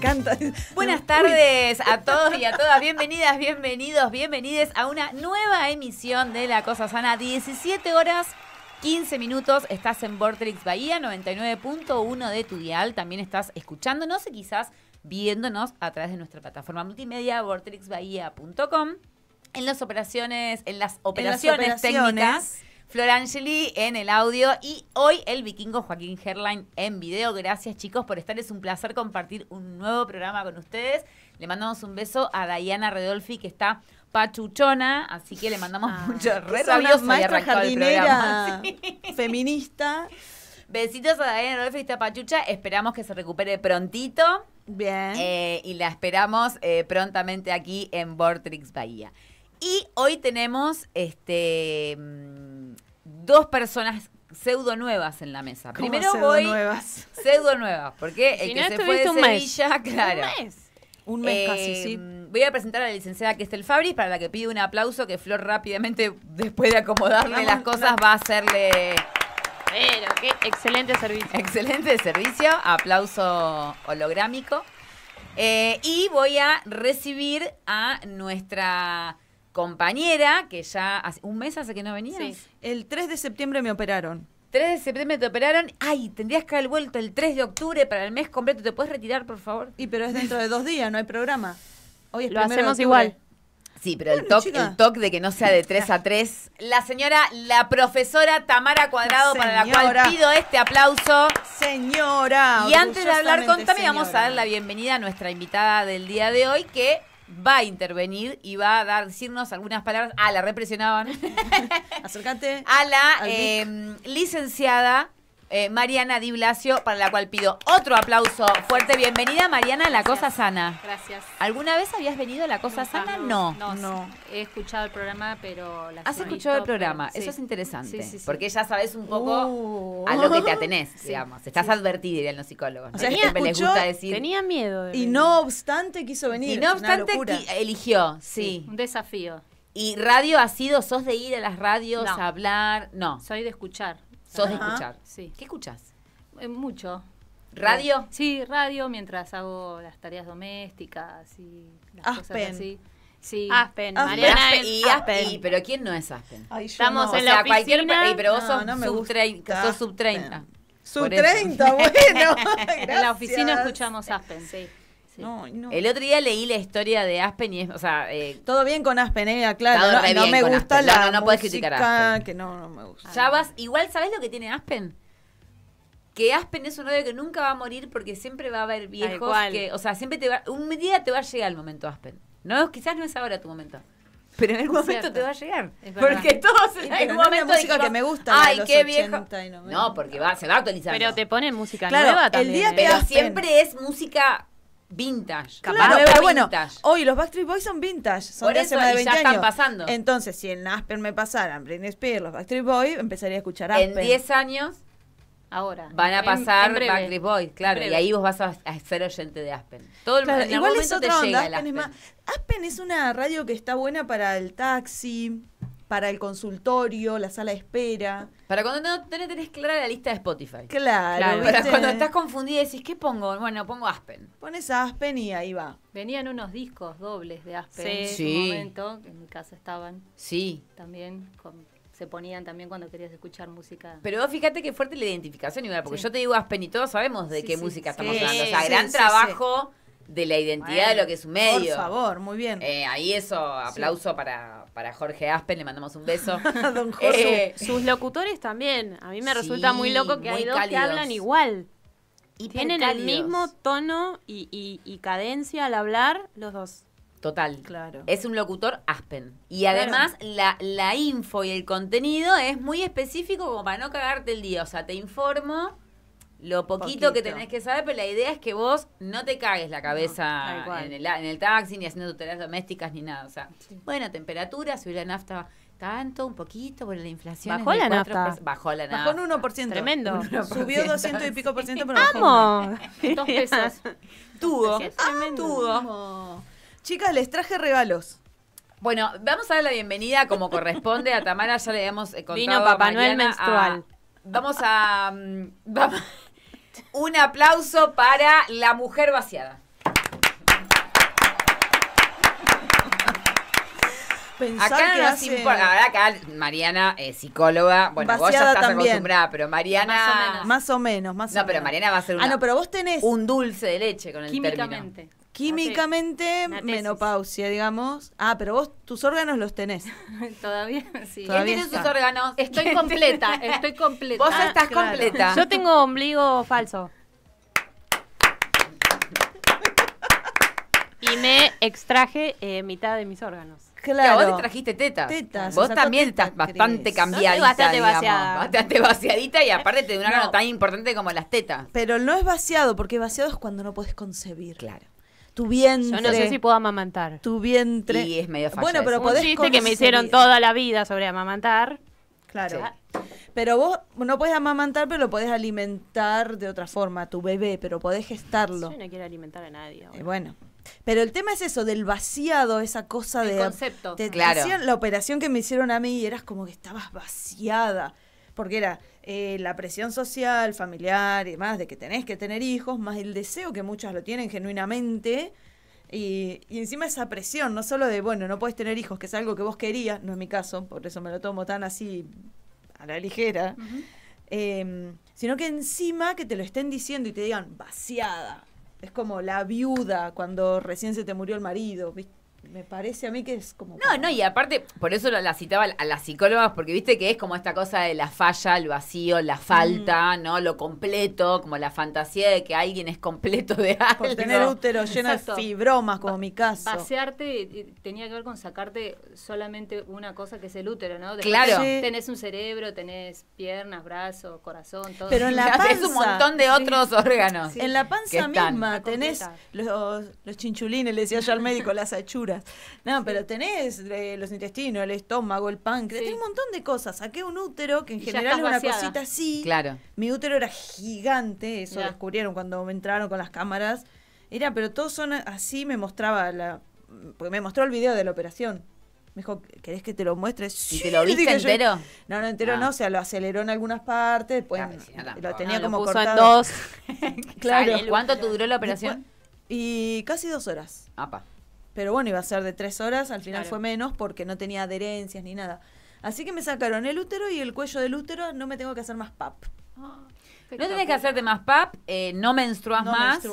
Buenas tardes a todos y a todas. Bienvenidas, bienvenidos, bienvenides a una nueva emisión de La Cosa Sana. 17 horas 15 minutos, estás en Vortex Bahía 99.1 de tu dial. También estás escuchándonos y quizás viéndonos a través de nuestra plataforma multimedia vortexbahía.com. en las operaciones, en las operaciones técnicas Flor Angeli en el audio y hoy el vikingo Joaquín Herline en video. Gracias chicos por estar, es un placer compartir un nuevo programa con ustedes. Le mandamos un beso a Dayana Redolfi que está pachuchona, así que le mandamos muchos mucho re pues, maestra jardinera feminista. Besitos a Dayana Redolfi y está pachucha. Esperamos que se recupere prontito. Bien. Eh, y la esperamos eh, prontamente aquí en Vortrix Bahía. Y hoy tenemos este mm, dos personas pseudo nuevas en la mesa. Primero pseudo nuevas. pseudo nuevas, porque el que se fue de Sevilla, claro. Un mes. Un mes casi, eh, sí. Voy a presentar a la licenciada Kestel Fabris, para la que pido un aplauso, que Flor rápidamente, después de acomodarle las cosas, va a hacerle... Pero, qué excelente servicio. Excelente servicio, aplauso holográmico. Eh, y voy a recibir a nuestra compañera que ya hace un mes hace que no venías. El 3 de septiembre me operaron. 3 de septiembre te operaron. Ay, tendrías que haber vuelto el 3 de octubre para el mes completo. ¿Te puedes retirar, por favor? Y pero es dentro de dos días, no hay programa. Hoy Lo hacemos igual. Sí, pero el toque de que no sea de 3 a 3. La señora, la profesora Tamara Cuadrado, para la cual pido este aplauso. Señora. Y antes de hablar con Tami, vamos a dar la bienvenida a nuestra invitada del día de hoy, que va a intervenir y va a dar, decirnos algunas palabras. Ah, la represionaban. Acercate. A la em, licenciada eh, Mariana Di Blasio, para la cual pido otro aplauso fuerte. Bienvenida, Mariana, a La Cosa Sana. Gracias. ¿Alguna vez habías venido a La Cosa Sana? No. No, no. He escuchado el programa, pero... La Has escuchado el programa. Eso es interesante. Sí, sí, porque ya sabes un poco uh. a lo que te atenés, digamos. Estás advertida, dirían los psicólogos. tenía, gusta decir... Tenía miedo. y no obstante quiso venir. Y no obstante eligió, sí. Un desafío. ¿Y radio ha sido, sos de ir a las radios a hablar? No. Soy de escuchar. Sos de escuchar. Sí. ¿Qué escuchas eh, mucho. ¿Radio? Eh, sí, radio mientras hago las tareas domésticas y las Aspen. cosas así. Sí. Aspen, Aspen. Mariana Aspen. Y, Aspen. pero ¿quién no es Aspen? Estamos en la cualquier y, eh, pero vos sos, no me sub sos sub 30. Sub 30, bueno. en la oficina escuchamos Aspen, sí. No, no. El otro día leí la historia de Aspen y es, o sea, eh, todo bien con Aspen, eh, claro, no, me gusta Aspen. la no, puedes criticar Aspen. que no, me gusta. Ya vas, igual sabes lo que tiene Aspen? Que Aspen es un novio que nunca va a morir porque siempre va a haber viejos que, o sea, siempre te va un día te va a llegar el momento Aspen. No, quizás no es ahora tu momento pero en algún momento te va a llegar. Porque todos en algún momento. música que me gusta. Ay, los qué viejo. No, no, porque va, se va a actualizar. Pero te ponen música nueva también. El día ¿eh? Pero siempre es música vintage. claro, pero bueno, hoy los Backstreet Boys son vintage, son Por de eso, hace más de 20 ya están pasando. Entonces, si en Aspen me pasaran Britney Spears, los Backstreet Boys, empezaría a escuchar Aspen. En 10 años Ahora. Van a pasar Backstreet Boys, claro. Y ahí vos vas a, ser oyente de Aspen. Todo el, en igual algún momento es otra te onda, llega Aspen. Es más, Aspen es una radio que está buena para el taxi, para el consultorio, la sala de espera. Para cuando no tenés, clara la lista de Spotify. Claro. cuando estás confundida y decís, ¿qué pongo? Bueno, pongo Aspen. Pones Aspen y ahí va. Venían unos discos dobles de Aspen en su momento, en mi casa estaban. Sí. También se ponían también cuando querías escuchar música. Pero fíjate qué fuerte la identificación, igual, porque yo te digo Aspen y todos sabemos de qué música estamos hablando. O sea, gran trabajo de la identidad de lo que es un medio. Por favor, muy bien. Eh, ahí eso, aplauso para para Jorge Aspen, le mandamos un beso. Don eh, Jorge. sus locutores también. A mí me resulta muy loco que hay dos que hablan igual. Y Tienen el mismo tono y, cadencia al hablar los dos. Total. Claro. Es un locutor Aspen. Y además la info y el contenido es muy específico como para no cagarte el día. O sea, te informo lo poquito, que tenés que saber, pero la idea es que vos no te cagues la cabeza en, el, taxi, ni haciendo tareas domésticas, ni nada. O sea, bueno, temperatura, subir la nafta tanto, un poquito, por la inflación. Bajó la nafta. Bajó la nafta. Bajó un 1%. Tremendo. Subió 200 y pico por ciento, pero ¡Amo! Dos pesos. Tuvo. Chicas, les traje regalos. Bueno, vamos a dar la bienvenida como corresponde a Tamara, ya le hemos eh, contado Vino Papá Noel menstrual. vamos a... Mm, un aplauso para la mujer vaciada. Pensar acá que no hace... importa. Mariana es psicóloga. Bueno, vos ya estás también. acostumbrada, pero Mariana. Más o menos, más o menos. no, pero Mariana va a ser ah, una, Ah, no, pero vos tenés. Un dulce de leche con el Químicamente. Término químicamente menopausia, digamos. Ah, pero vos tus órganos los tenés. Todavía sí. ¿Quién tiene sus órganos? Estoy completa, estoy completa. Vos estás completa. Yo tengo ombligo falso. y me extraje eh, mitad de mis órganos. Claro. vos trajiste tetas. tetas vos también estás bastante cambiadita. bastante vaciada. Bastante vaciadita y aparte de un órgano tan importante como las tetas. Pero no es vaciado, porque vaciado es cuando no puedes concebir. Claro tu vientre. no sé si puedo amamantar. Tu vientre. Y es medio fácil. Bueno, pero podés Un chiste que me hicieron toda la vida sobre amamantar. Claro. Pero vos no podés amamantar, pero lo podés alimentar de otra forma, tu bebé, pero podés gestarlo. Yo no quiero alimentar a nadie. Eh, bueno. Pero el tema es eso, del vaciado, esa cosa el de. concepto. claro. la operación que me hicieron a mí y eras como que estabas vaciada porque era eh, la presión social, familiar y más de que tenés que tener hijos, más el deseo que muchas lo tienen genuinamente. Y, y, encima esa presión, no solo de, bueno, no puedes tener hijos, que es algo que vos querías, no es mi caso, por eso me lo tomo tan así a la ligera, em, sino que encima que te lo estén diciendo y te digan, vaciada. Es como la viuda cuando recién se te murió el marido, ¿viste? me parece a mí que es como... No, no, y aparte, por eso la citaba a las psicólogas, porque viste que es como esta cosa de la falla, el vacío, la mm. falta, ¿no? Lo completo, como la fantasía de que alguien es completo de algo. Por tener útero lleno de fibromas, como mi caso. Pasearte eh, tenía que ver con sacarte solamente una cosa que es el útero, ¿no? claro. Tenés un cerebro, tenés piernas, brazos, corazón, todo. Pero en la panza... Es un montón de otros órganos. En la panza misma tenés los, los chinchulines, le decía yo al médico, las achuras. No, pero tenés eh, los intestinos, el estómago, el páncreas, tenés un montón de cosas. Saqué un útero, que en general es una cosita así. Claro. Mi útero era gigante, eso lo descubrieron cuando me entraron con las cámaras. Era, pero todos son así, me mostraba la. Porque me mostró el video de la operación. Me dijo, ¿querés que te lo muestres? ¿Y te lo viste entero? no, no, entero ah. no, o sea, lo aceleró en algunas partes, después lo tenía ah, como puso cortado. dos. claro. ¿Cuánto te duró la operación? y casi dos horas. Apa. Pero bueno, iba a ser de tres horas, al final fue menos porque no tenía adherencias ni nada. Así que me sacaron el útero y el cuello del útero, no me tengo que hacer más PAP. Ah. No tenés que hacerte más pap, eh, no menstruas más.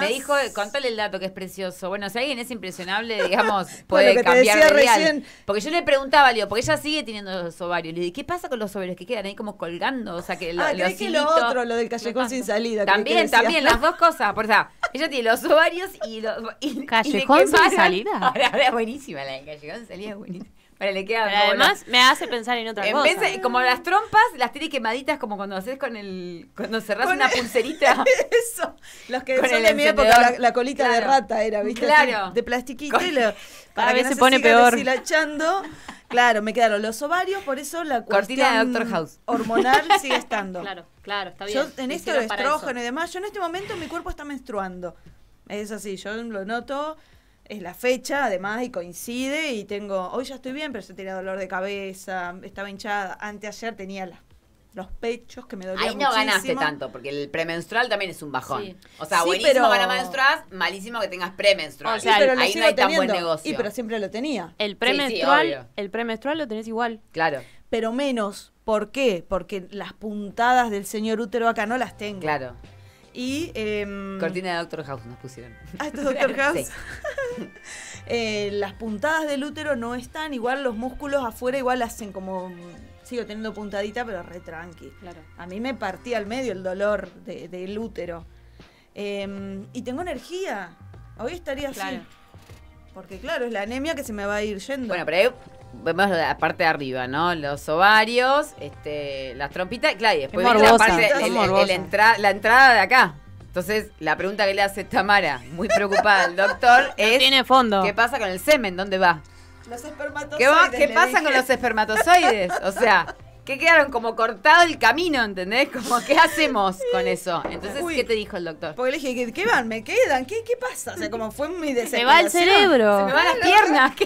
Me dijo, contale el dato que es precioso. Bueno, si alguien es impresionable, digamos, puede cambiar de real. Porque yo le preguntaba, Leo, porque ella sigue teniendo los ovarios. Le dije, ¿qué pasa con los ovarios que quedan ahí como colgando? O sea, que lo, ah, que lo otro, lo del callejón sin salida. También, también, las dos cosas. Por sea, ella tiene los ovarios y los. ¿Callejón sin salida? buenísima la del callejón sin salida, buenísima además me hace pensar en otra cosa. como las trompas, las tiene quemaditas como cuando haces con el. cuando cerrás una pulserita. Eso. Los que son de mi época, la, colita de rata era, ¿viste? de plastiquita y lo, para que se, pone peor. Claro, me quedaron los ovarios, por eso la Cortina de Doctor House. hormonal sigue estando. Claro, claro, Yo en esto de estrógeno y demás, yo en este momento mi cuerpo está menstruando. Es así, yo lo noto es la fecha además y coincide y tengo, hoy ya estoy bien, pero se tenía dolor de cabeza, estaba hinchada, anteayer tenía los pechos que me dolían Ahí no ganaste tanto, porque el premenstrual también es un bajón. O sea, buenísimo pero... ganar malísimo que tengas premenstrual. O sea, ahí no hay tan buen negocio. Y pero siempre lo tenía. El premenstrual, el premenstrual lo tenés igual. Claro. Pero menos. ¿Por qué? Porque las puntadas del señor útero acá no las tengo. Claro. Y, em, Cortina de Doctor House nos pusieron. Ah, esto es Doctor House. Eh, las puntadas del útero no están, igual los músculos afuera igual hacen como... Sigo teniendo puntadita, pero re tranqui. Claro. A mí me partía al medio el dolor del útero. Em, y tengo energía. Hoy estaría claro. así. Porque claro, es la anemia que se me va a ir yendo. Bueno, pero vemos la parte de arriba, ¿no? Los ovarios, este, las trompitas, claro, y después la parte, la entrada de acá. Entonces, la pregunta que le hace Tamara, muy preocupada al doctor, es: tiene fondo. ¿Qué pasa con el semen? ¿Dónde va? Los espermatozoides. ¿Qué, pasa con los espermatozoides? O sea, ¿qué quedaron como cortado el camino, ¿entendés? Como, ¿qué hacemos con eso? Entonces, ¿qué te dijo el doctor? Porque le dije, ¿qué, van? ¿Me quedan? ¿Qué, ¿Qué pasa? O sea, como fue mi desesperación. Se me va el cerebro. Se me van las piernas.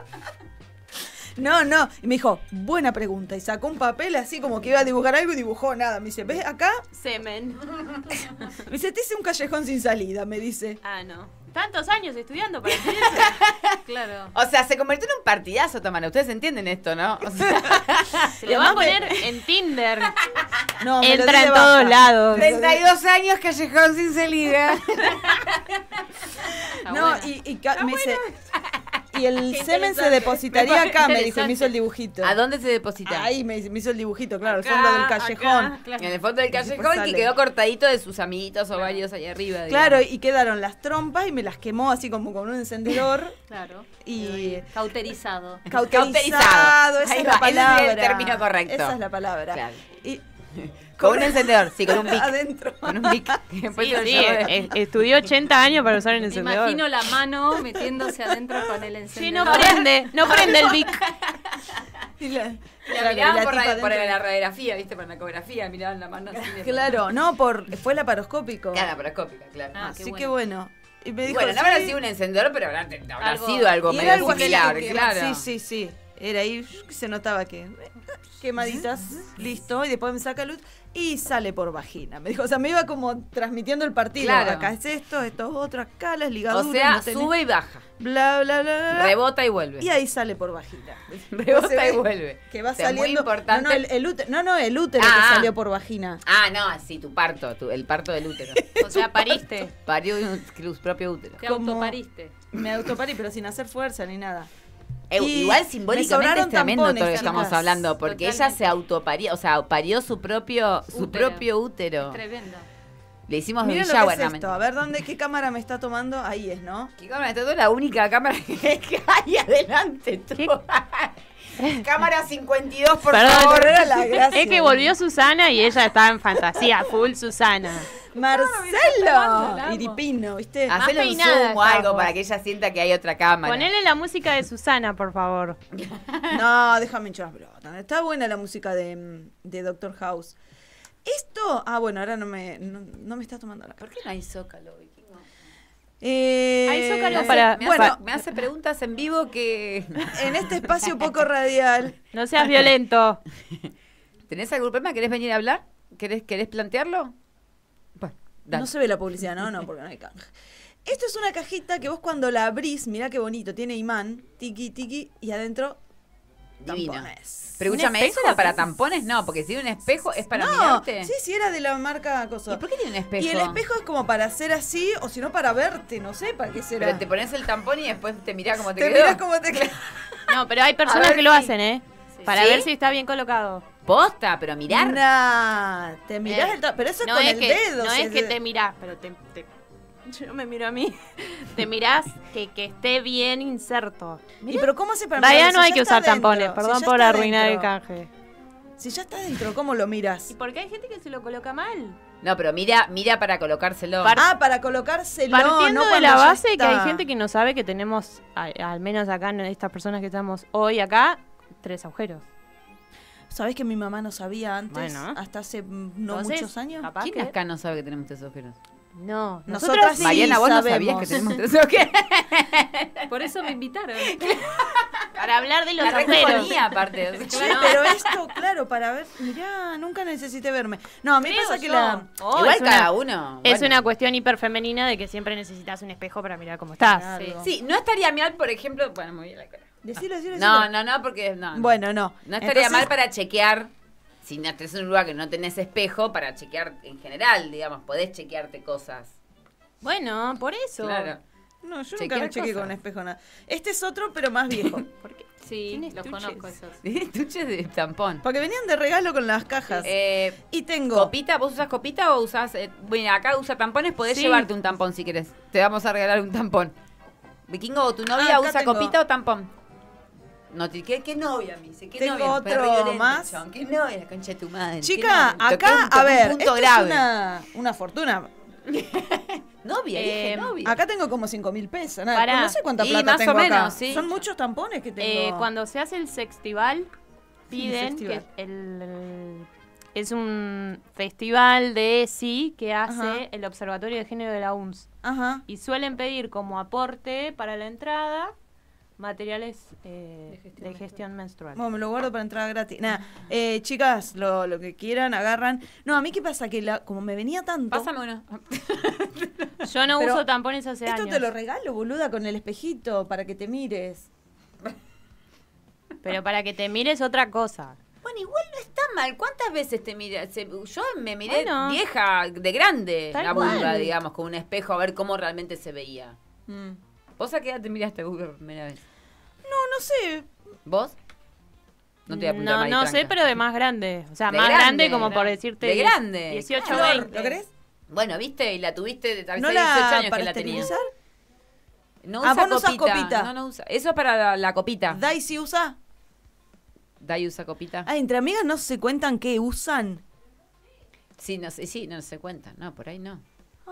No, no. Y me dijo, buena pregunta. Y sacó un papel así como que iba a dibujar algo y dibujó nada. Me dice, ¿ves acá? Semen. me dice, te hice un callejón sin salida, me dice. Ah, no. Tantos años estudiando para eso. claro. O sea, se convirtió en un partidazo, Tamara. Ustedes entienden esto, ¿no? lo van a poner en Tinder. No, Entra en todos lados. 32 años callejón sin salida. no, y, me dice y el semen se depositaría acá, me dice, me hizo el dibujito. ¿A dónde se deposita? Ahí me, hizo el dibujito, claro, en el fondo del callejón. En el fondo del callejón y que quedó cortadito de sus amiguitos o varios ahí arriba. Claro, y quedaron las trompas y me las quemó así como con un encendedor. claro. Y cauterizado. Cauterizado, esa es la palabra. correcto. Esa es la palabra. Con un encendedor, sí, con un bic. Adentro. Con un bic. sí, estudió 80 años para usar el encendedor. Imagino la mano metiéndose adentro con el encendedor. Sí, no prende, no prende el bic. Y la, la por, la, la, radiografía, ¿viste? Por la ecografía, miraban la mano así. Claro, no, por, fue laparoscópico. La laparoscópica, claro. Ah, así que bueno. Y me dijo, bueno, no habrá sido un encendedor, pero habrá, sido algo medio similar, claro. Sí, sí, sí. Era ahí, se notaba que eh, quemaditas, listo, y después me saca luz y sale por vagina. Me dijo, o sea, me iba como transmitiendo el partido. Acá es esto, esto es otro, acá las ligaduras. O sea, sube y baja. Bla, bla, bla, Rebota y vuelve. Y ahí sale por vagina. Rebota y vuelve. Que va saliendo. Muy importante. No, no, el, útero, no, no, el útero ah, que ah. salió por vagina. Ah, no, sí, tu parto, el parto del útero. o sea, pariste. Parió un propio útero. Te autopariste. Me autoparí, pero sin hacer fuerza ni nada. Eh, igual simbólicamente es tremendo todo lo que estamos hablando, porque ella se autoparió, o sea, parió su propio, su útero. propio útero. tremendo. Le hicimos Miren lo que es esto. A ver dónde, qué cámara me está tomando. Ahí es, ¿no? ¿Qué cámara? Esta es la única cámara que hay adelante. cámara 52, por favor. es que volvió Susana y ella estaba en fantasía, full Susana. Marcelo. Iripino, ¿viste? Hacele un zoom o algo para que ella sienta que hay otra cámara. Ponele la música de Susana, por favor. no, déjame hinchar las Está buena la música de, Doctor House. Esto, ah, bueno, ahora no me, no, me está tomando la cara. ¿Por qué no hay zócalo, eh, Hay Zócalo para. bueno, me hace preguntas en vivo que. En este espacio poco radial. No seas violento. ¿Tenés algún problema? ¿Querés venir a hablar? ¿Querés, querés plantearlo? No se ve la publicidad, no, no, porque no hay canje. Esto es una cajita que vos cuando la abrís, mirá qué bonito, tiene imán, tiki, tiki, y adentro Divino. tampones. Pero escúchame, ¿eso era para tampones? No, porque si tiene un espejo es para no, Sí, sí, era de la marca Coso. ¿Y por qué tiene un espejo? Y el espejo es como para hacer así, o si no, para verte, no sé, para qué será. Pero te pones el tampón y después te mirás como te, quedó. Te como te no, pero hay personas que lo hacen, ¿eh? Para ver si está bien colocado. Posta, pero mirar. te mirás eh, el el Pero eso es con el dedo. No es, que te mirás, pero te, te, Yo me miro a mí. te mirás que, esté bien inserto. ¿Y pero cómo se permite? Vaya no hay que usar tampones, perdón por arruinar el canje. Si ya está dentro, ¿cómo lo miras? ¿Y por qué hay gente que se lo coloca mal? No, pero mira, mira para colocárselo. ah, para colocárselo. Partiendo no de la base que hay gente que no sabe que tenemos, al menos acá, estas personas que estamos hoy acá, tres agujeros. ¿Sabés que mi mamá no sabía antes? Bueno. Hasta hace mm, no muchos años. ¿Quién que- acá no sabe que tenemos tres agujeros? No, nosotros sí Mariana, vos no sabías que tenemos tres agujeros. Por eso me invitaron. Para hablar de los La agujeros. aparte. pero esto, claro, para ver, mirá, nunca necesité verme. No, a mí pasa que la... Oh, Igual cada uno. Es una cuestión hiperfemenina de que siempre necesitas un espejo para mirar cómo estás. Sí. no estaría mal, por ejemplo. Bueno, muy bien la cara. Decilo, decilo, decilo. No, no, no, porque no. Bueno, no. No estaría mal para chequear, si no tenés este un lugar que no tenés espejo, para chequear en general, digamos, podés chequearte cosas. Bueno, por eso. Claro. No, yo nunca me chequeé con espejo nada. Este es otro, pero más viejo. ¿Por qué? Sí, los conozco esos. Estuches de tampón. Porque venían de regalo con las cajas. Eh, y tengo. ¿Copita? ¿Vos usas copita o usas.? bueno, eh, acá usa tampones, podés llevarte un tampón si querés. Te vamos a regalar un tampón. Vikingo, ¿tu novia ah, usa copita o tampón? No, ¿qué, qué novia? Me dice, ¿qué Tengo novia? otro más. ¿Qué novia? La concha de tu madre. Chica, acá, a ver, esto es una, una fortuna. novia, dije eh, novia. Acá tengo como 5 mil pesos. Nada, no sé cuánta plata tengo acá. Son muchos tampones que tengo. Eh, cuando se hace el sextival, piden que el, es un festival de sí que hace el Observatorio de Género de la UNS. Ajá. Y suelen pedir como aporte para la entrada materiales eh, de, gestión, menstrual. Bueno, me lo guardo para entrar gratis. Nada, eh, chicas, lo, que quieran, agarran. No, a mí qué pasa, que la, como me venía tanto... Pásame uno. Yo no uso tampones hace años. Esto te lo regalo, boluda, con el espejito, para que te mires. Pero para que te mires otra cosa. Bueno, igual no está mal. ¿Cuántas veces te miras? Yo me miré vieja, de grande, la vulva, digamos, con un espejo a ver cómo realmente se veía. Mm. ¿Vos a qué edad te miraste Google primera vez? no, no sé. ¿Vos? No te voy a apuntar No, no sé, pero de más grande. O sea, más grande, como por decirte. De grande. 18, 20. ¿Lo crees? Bueno, viste, y la tuviste de ¿No 18 años que para la tenías. No Ah, usa vos no copita. No, no usa. Eso es para la, copita. ¿Dai si usa? Dai usa copita. Ah, entre amigas no se cuentan qué usan. Sí, no sí, no se cuentan No, por ahí no.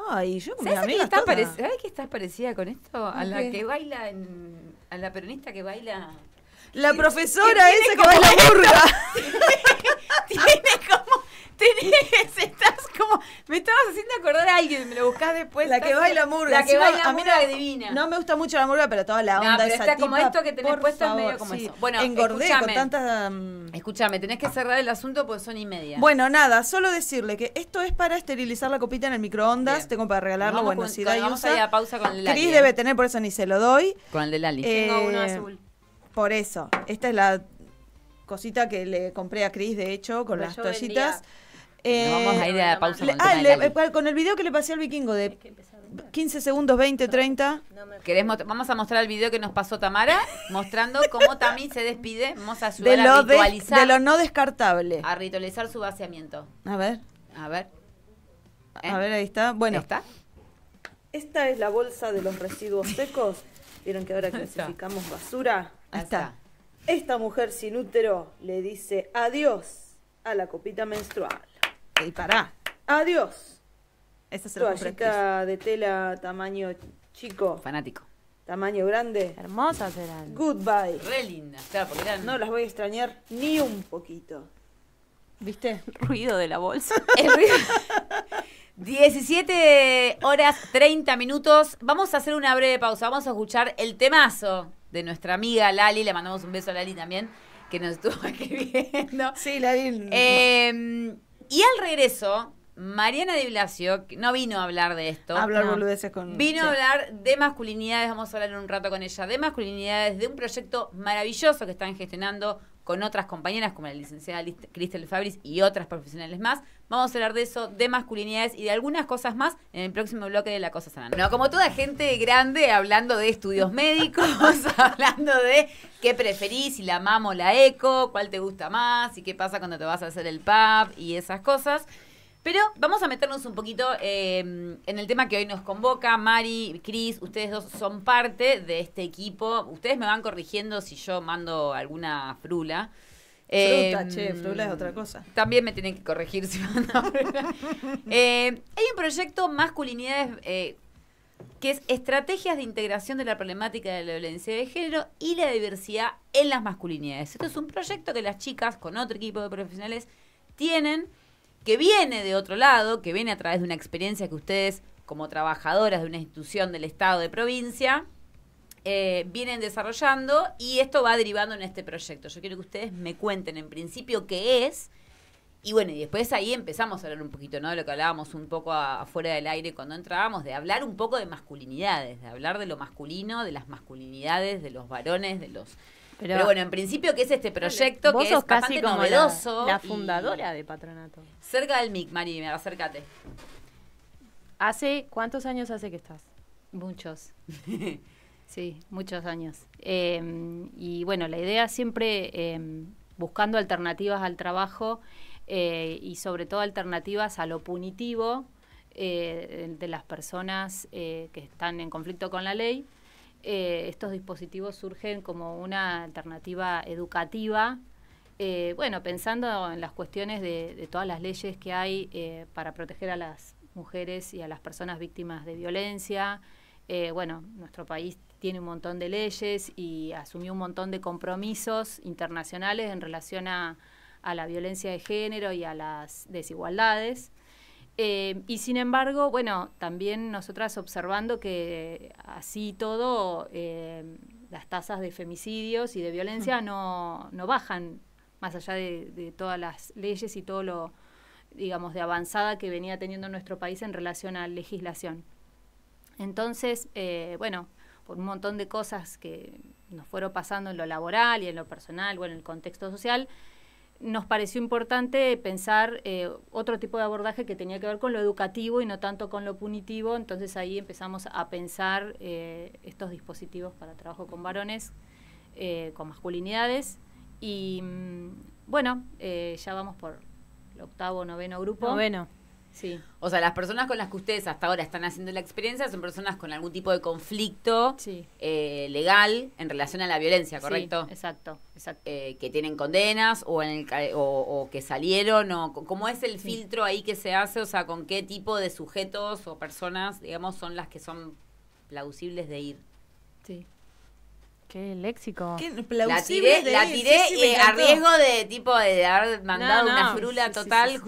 Ay, yo con amiga mí está ¿Sabes que estás parecida con esto? A la que baila, a la peronista que baila... La profesora esa que baila burga. Tiene como tenés, estás como. Me estabas haciendo acordar a alguien, me lo buscás después. La que baila murga. La que baila a mí murga divina. No me gusta mucho la murga, pero toda la onda no, pero está como esto que tenés puesto es medio como eso. Bueno, engordé con tantas. Um, Escúchame, tenés que cerrar el asunto porque son y media. Bueno, nada, solo decirle que esto es para esterilizar la copita en el microondas. Tengo para regalarlo. Bueno, si da Vamos a ir a pausa con el Cris debe ¿eh? tener, por eso ni se lo doy. Con el de Lali. Tengo uno eh, azul. Por eso. Esta es la cosita que le compré a Cris, de hecho, con pues las toallitas. Eh, vamos a ir a ah, con, el video que le pasé al vikingo de 15 segundos, 20, 30. queremos vamos a mostrar el video que nos pasó Tamara, mostrando cómo Tami se despide. Vamos a ayudar a De, lo no descartable. A ritualizar su vaciamiento. A ver. A ver. A ver, ahí está. Bueno. ¿Está? Esta es la bolsa de los residuos secos. Vieron que ahora clasificamos basura. Ahí está. Esta mujer sin útero le dice adiós a la copita menstrual y pará. Adiós. Esta se Toallita de tela tamaño chico. Fanático. Tamaño grande. Hermosas eran. Goodbye. Re lindas, No las voy a extrañar ni un poquito. ¿Viste? Ruido de la bolsa. 17 horas 30 minutos. Vamos a hacer una breve pausa. Vamos a escuchar el temazo de nuestra amiga Lali. Le mandamos un beso a Lali también, que nos estuvo viendo Sí, Lali. Eh, y al regreso, Mariana de Blasio no vino a hablar de esto. Hablar boludeces con. Vino a hablar de masculinidades, vamos a hablar un rato con ella, de masculinidades, de un proyecto maravilloso que están gestionando con otras compañeras como la licenciada Cristel Fabris y otras profesionales más. Vamos a hablar de eso, de masculinidades y de algunas cosas más en el próximo bloque de La Cosa Sana. no como toda gente grande, hablando de estudios médicos, hablando de qué preferís, si la mamo o la eco, cuál te gusta más y qué pasa cuando te vas a hacer el pub y esas cosas. Pero vamos a meternos un poquito em, en el tema que hoy nos convoca. Mari, Cris, ustedes dos son parte de este equipo. Ustedes me van corrigiendo si yo mando alguna frula. Fruta, em, che, frula es otra cosa. También me tienen que corregir si mando frula. Em, hay un proyecto Masculinidades eh, que es estrategias de integración de la problemática de la violencia de género y la diversidad en las masculinidades. Esto es un proyecto que las chicas con otro equipo de profesionales tienen que viene de otro lado, que viene a través de una experiencia que ustedes, como trabajadoras de una institución del Estado de provincia, eh, vienen desarrollando y esto va derivando en este proyecto. Yo quiero que ustedes me cuenten en principio qué es. Y bueno, y después ahí empezamos a hablar un poquito, ¿no? De lo que hablábamos un poco afuera del aire cuando entrábamos, de hablar un poco de masculinidades, de hablar de lo masculino, de las masculinidades, de los varones, de los pero, bueno, en principio, ¿qué es este proyecto? que es casi bastante novedoso. La, fundadora de Patronato. Cerca del MIC, Mari, acércate. ¿Hace cuántos años hace que estás? Muchos. sí, muchos años. Em, y bueno, la idea siempre em, buscando alternativas al trabajo eh, y sobre todo alternativas a lo punitivo eh, de las personas eh, que están en conflicto con la ley eh, estos dispositivos surgen como una alternativa educativa, eh, bueno, pensando en las cuestiones de, todas las leyes que hay eh, para proteger a las mujeres y a las personas víctimas de violencia. bueno, nuestro país tiene un montón de leyes y asumió un montón de compromisos internacionales en relación a la violencia de género y a las desigualdades. Eh, y sin embargo, bueno, también nosotras observando que así todo, eh, las tasas de femicidios y de violencia no, bajan, más allá de, todas las leyes y todo lo, digamos, de avanzada que venía teniendo nuestro país en relación a legislación. Entonces, eh, bueno, por un montón de cosas que nos fueron pasando en lo laboral y en lo personal, bueno, en el contexto social, nos pareció importante pensar eh, otro tipo de abordaje que tenía que ver con lo educativo y no tanto con lo punitivo, entonces ahí empezamos a pensar eh, estos dispositivos para trabajo con varones, eh, con masculinidades, y mm, bueno, ya vamos por el octavo, noveno grupo. Noveno. Sí. O sea, las personas con las que ustedes hasta ahora están haciendo la experiencia son personas con algún tipo de conflicto eh, legal en relación a la violencia, ¿correcto? Sí, exacto, exacto. Eh, que tienen condenas o, en o, que salieron, o cómo es el filtro ahí que se hace, o sea, con qué tipo de sujetos o personas, digamos, son las que son plausibles de ir. Sí. Qué léxico. Qué la tiré, de la tiré eh, a riesgo de tipo de haber mandado una frula total.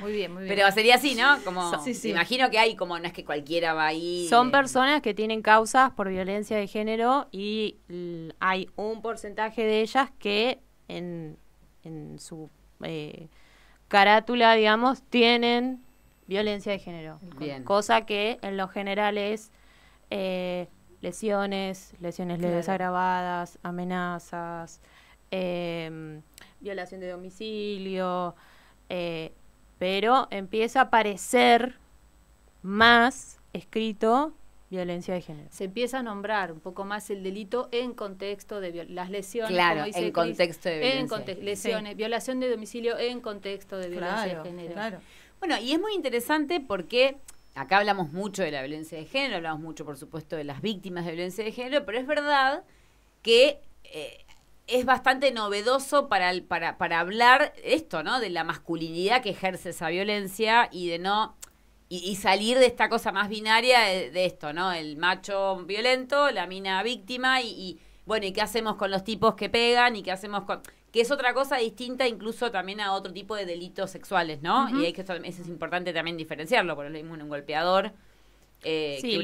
Muy bien, muy bien. Pero sería así, ¿no? Como, sí, imagino que hay como, no es que cualquiera va ahí. Son personas que tienen causas por violencia de género y hay un porcentaje de ellas que en, su eh, carátula, digamos, tienen violencia de género. Cosa que en lo general es eh, lesiones, lesiones leves agravadas, amenazas, em, violación de domicilio. Eh, pero empieza a aparecer más escrito violencia de género. Se empieza a nombrar un poco más el delito en contexto de las lesiones. Claro, como en contexto de violencia. En lesiones, violación de domicilio en contexto de violencia de género. Claro. Bueno, y es muy interesante porque acá hablamos mucho de la violencia de género, hablamos mucho, por supuesto, de las víctimas de violencia de género, pero es verdad que eh, es bastante novedoso para, para, para hablar esto, ¿no? De la masculinidad que ejerce esa violencia y de no... Y, y salir de esta cosa más binaria de, esto, ¿no? El macho violento, la mina víctima y, bueno, ¿y qué hacemos con los tipos que pegan? ¿Y qué hacemos con...? Que es otra cosa distinta incluso también a otro tipo de delitos sexuales, ¿no? Y que, eso es importante también diferenciarlo, por lo mismo un golpeador eh, que un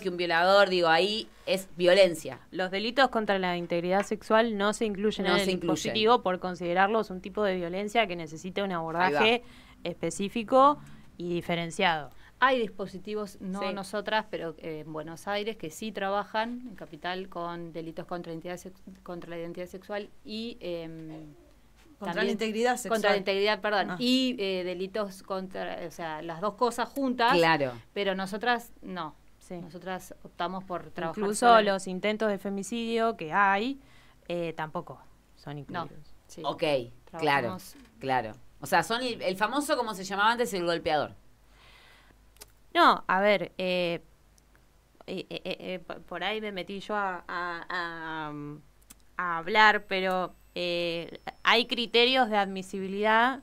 que un violador, digo, ahí es violencia. Los delitos contra la integridad sexual no se incluyen en el dispositivo por considerarlos un tipo de violencia que necesita un abordaje específico y diferenciado. Hay dispositivos, no nosotras, pero eh, en Buenos Aires, que sí trabajan en capital con delitos contra, la identidad sexual y... Em, contra la integridad sexual. Contra la integridad, perdón. Ah. Y eh, delitos contra, o sea, las dos cosas juntas. Claro. Pero nosotras no. Sí. Nosotras optamos por trabajar. Incluso los intentos de femicidio que hay, eh, tampoco son incluidos. Ok, claro, claro. O sea, son el, famoso, como se llamaba antes, el golpeador. No, a ver, eh, por ahí me metí yo a mm, hablar, pero eh, hay criterios de admisibilidad,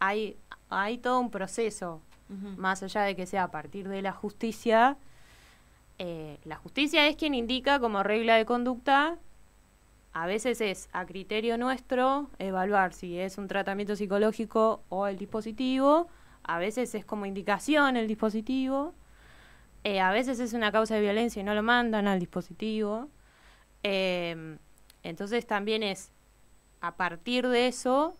Hay, todo un proceso, más allá de que sea a partir de la justicia. Eh, la justicia es quien indica como regla de conducta, a veces es a criterio nuestro evaluar si es un tratamiento psicológico o el dispositivo, a veces es como indicación el dispositivo, eh, a veces es una causa de violencia y no lo mandan al dispositivo. entonces también es a partir de eso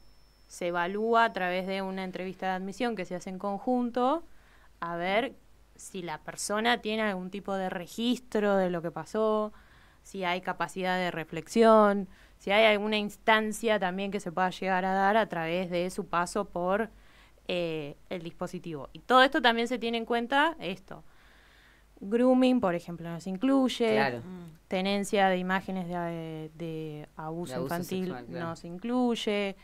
se evalúa a través de una entrevista de admisión que se hace en conjunto a ver si la persona tiene algún tipo de registro de lo que pasó, si hay capacidad de reflexión, si hay alguna instancia también que se pueda llegar a dar a través de su paso por eh, el dispositivo. Y todo esto también se tiene en cuenta esto, Grooming, por ejemplo, se incluye. Mm. Tenencia de imágenes de, abuso, infantil no se incluye.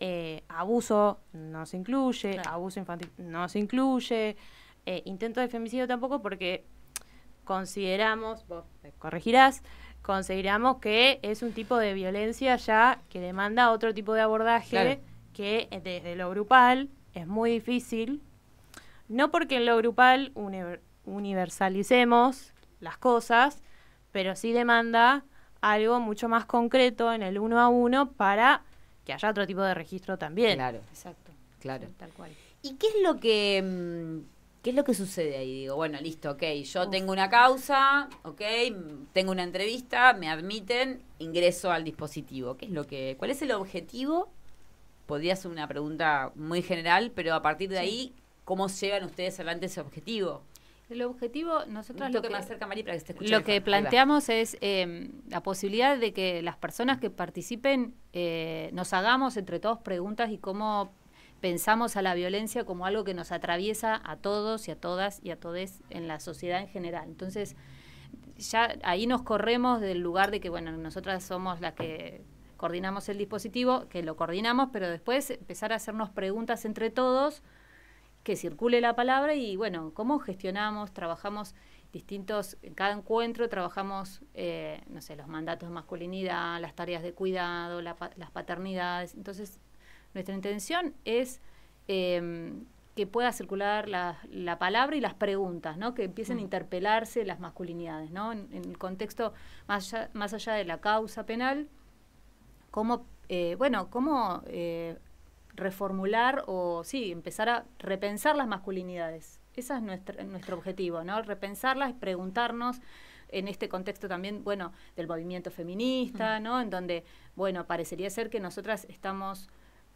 Eh, abuso no se incluye, abuso infantil no se incluye, eh, intento de femicidio tampoco porque consideramos, vos corregirás, consideramos que es un tipo de violencia ya que demanda otro tipo de abordaje que eh, desde lo grupal es muy difícil, no porque en lo grupal universalicemos las cosas, pero sí demanda algo mucho más concreto en el uno a uno para que haya otro tipo de registro también. Claro. Exacto. Claro. tal cual. ¿Y qué es lo que mm, qué es lo que sucede ahí? Digo, bueno, listo, ok, yo tengo una causa, ok, tengo una entrevista, me admiten, ingreso al dispositivo. ¿Qué es lo que cuál es el objetivo? Podría ser una pregunta muy general, pero a partir de ahí, ¿cómo llegan ustedes adelante ese objetivo? El objetivo, nosotros lo que, lo que planteamos es em, la posibilidad de que las personas que participen eh, nos hagamos entre todos preguntas y cómo pensamos a la violencia como algo que nos atraviesa a todos y a todas y a todos en la sociedad en general. Entonces, ya ahí nos corremos del lugar de que, bueno, nosotras somos las que coordinamos el dispositivo, que lo coordinamos, pero después empezar a hacernos preguntas entre todos que circule la palabra y bueno, cómo gestionamos, trabajamos distintos, en cada encuentro trabajamos, eh, no sé, los mandatos de masculinidad, las tareas de cuidado, las paternidades. Entonces, nuestra intención es em, que pueda circular la, palabra y las preguntas, ¿no? que empiecen a mm. interpelarse las masculinidades, ¿no? en, el contexto más allá, más allá de la causa penal, cómo, eh, bueno, cómo eh, reformular o sí, empezar a repensar las masculinidades. Ese es nuestro, nuestro objetivo, ¿no? Repensarlas, preguntarnos en este contexto también, bueno, del movimiento feminista, mm. ¿no? En donde, bueno, parecería ser que nosotras estamos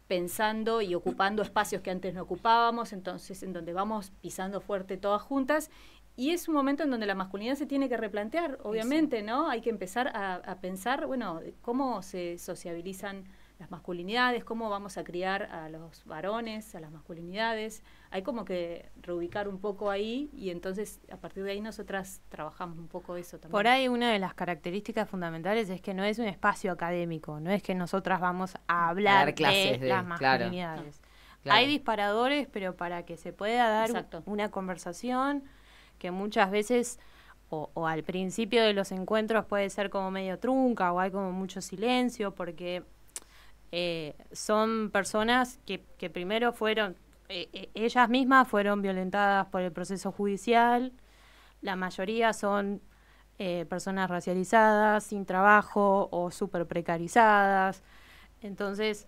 pensando y ocupando espacios que antes no ocupábamos, entonces en donde vamos pisando fuerte todas juntas. Y es un momento en donde la masculinidad se tiene que replantear, obviamente, ¿no? Hay que empezar a, a pensar, bueno, cómo se sociabilizan las masculinidades, cómo vamos a criar a los varones, a las masculinidades. Hay como que reubicar un poco ahí y entonces a partir de ahí nosotras trabajamos un poco eso también. Por ahí una de las características fundamentales es que no es un espacio académico, no es que nosotras vamos a hablar de, las masculinidades. Hay disparadores, pero para que se pueda dar una conversación que muchas veces... o al principio de los encuentros puede ser como medio trunca o hay como mucho silencio porque eh, son personas que, primero fueron, eh, eh, ellas mismas fueron violentadas por el proceso judicial, la mayoría son personas racializadas, sin trabajo o súper precarizadas. Entonces,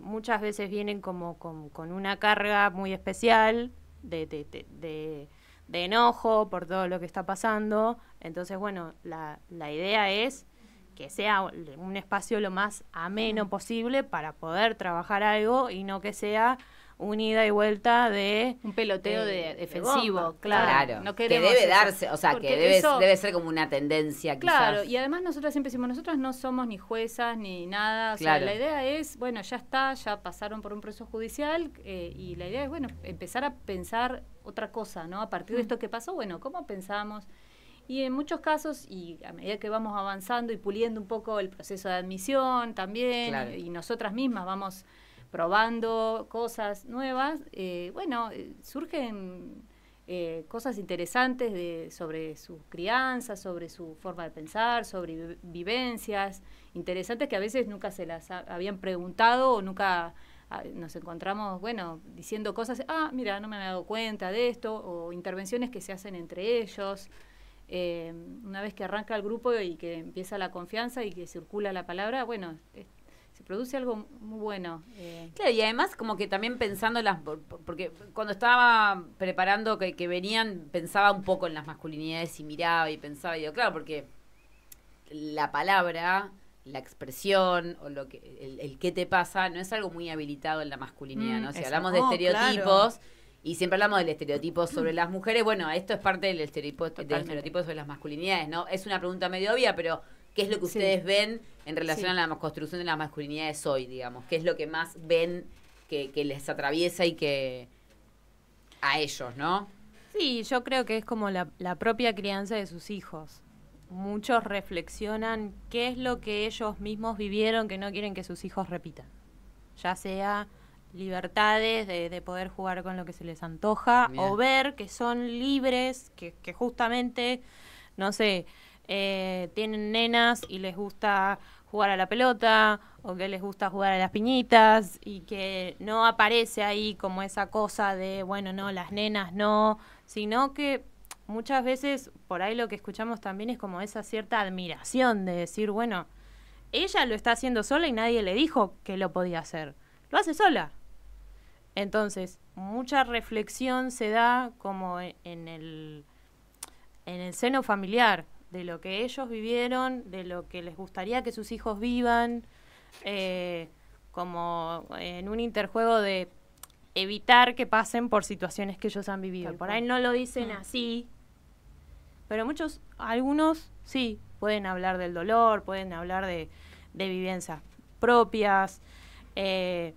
muchas veces vienen como con, una carga muy especial de, de, enojo por todo lo que está pasando. Entonces, bueno, la, la idea es que sea un espacio lo más ameno mm. posible para poder trabajar algo y no que sea ida y vuelta de un peloteo de, eh, defensivo, claro. que debe darse, o sea, que debe, ser como una tendencia quizás. Claro, y además nosotros siempre decimos, nosotros no somos ni juezas ni nada, o sea, la idea es, bueno, ya está, ya pasaron por un proceso judicial eh, y la idea es, bueno, empezar a pensar otra cosa, ¿no? A partir de mm. esto que pasó, bueno, ¿cómo pensamos? Y en muchos casos, y a medida que vamos avanzando y puliendo un poco el proceso de admisión también, y, nosotras mismas vamos probando cosas nuevas, eh, bueno, eh, surgen eh, cosas interesantes de, sobre su crianza, sobre su forma de pensar, sobre vivencias interesantes que a veces nunca se las habían preguntado o nunca ah, nos encontramos, bueno, diciendo cosas, ah, mira, no me he dado cuenta de esto, o intervenciones que se hacen entre ellos. Eh, una vez que arranca el grupo y que empieza la confianza y que circula la palabra, bueno, se produce algo muy bueno. Eh. Claro, y además como que también pensando las, porque cuando estaba preparando que, que, venían, pensaba un poco en las masculinidades y miraba y pensaba, y digo, claro, porque la palabra, la expresión o lo que, el, qué te pasa no es algo muy habilitado en la masculinidad, mm, ¿no? Si hablamos de oh, estereotipos... Y siempre hablamos del estereotipo sobre las mujeres. Bueno, esto es parte del estereotipo, del estereotipo sobre las masculinidades, ¿no? Es una pregunta medio obvia, pero ¿qué es lo que ustedes ven en relación a la construcción de las masculinidades hoy, digamos? ¿Qué es lo que más ven que, les atraviesa y que a ellos, ¿no? Sí, yo creo que es como la, la propia crianza de sus hijos. Muchos reflexionan qué es lo que ellos mismos vivieron que no quieren que sus hijos repitan. Ya sea libertades de, poder jugar con lo que se les antoja o ver que son libres, que, justamente, no sé, eh, tienen nenas y les gusta jugar a la pelota o que les gusta jugar a las piñitas y que no aparece ahí como esa cosa de, bueno, no, las nenas no, sino que muchas veces por ahí lo que escuchamos también es como esa cierta admiración de decir, bueno, ella lo está haciendo sola y nadie le dijo que lo podía hacer. Lo hace sola entonces, mucha reflexión se da como e, en el, en el seno familiar, de lo que ellos vivieron, de lo que les gustaría que sus hijos vivan, eh, como en un interjuego de evitar que pasen por situaciones que ellos han vivido. por ahí no lo dicen mm. así, pero muchos, algunos sí, pueden hablar del dolor, pueden hablar de, vivencias propias. Eh,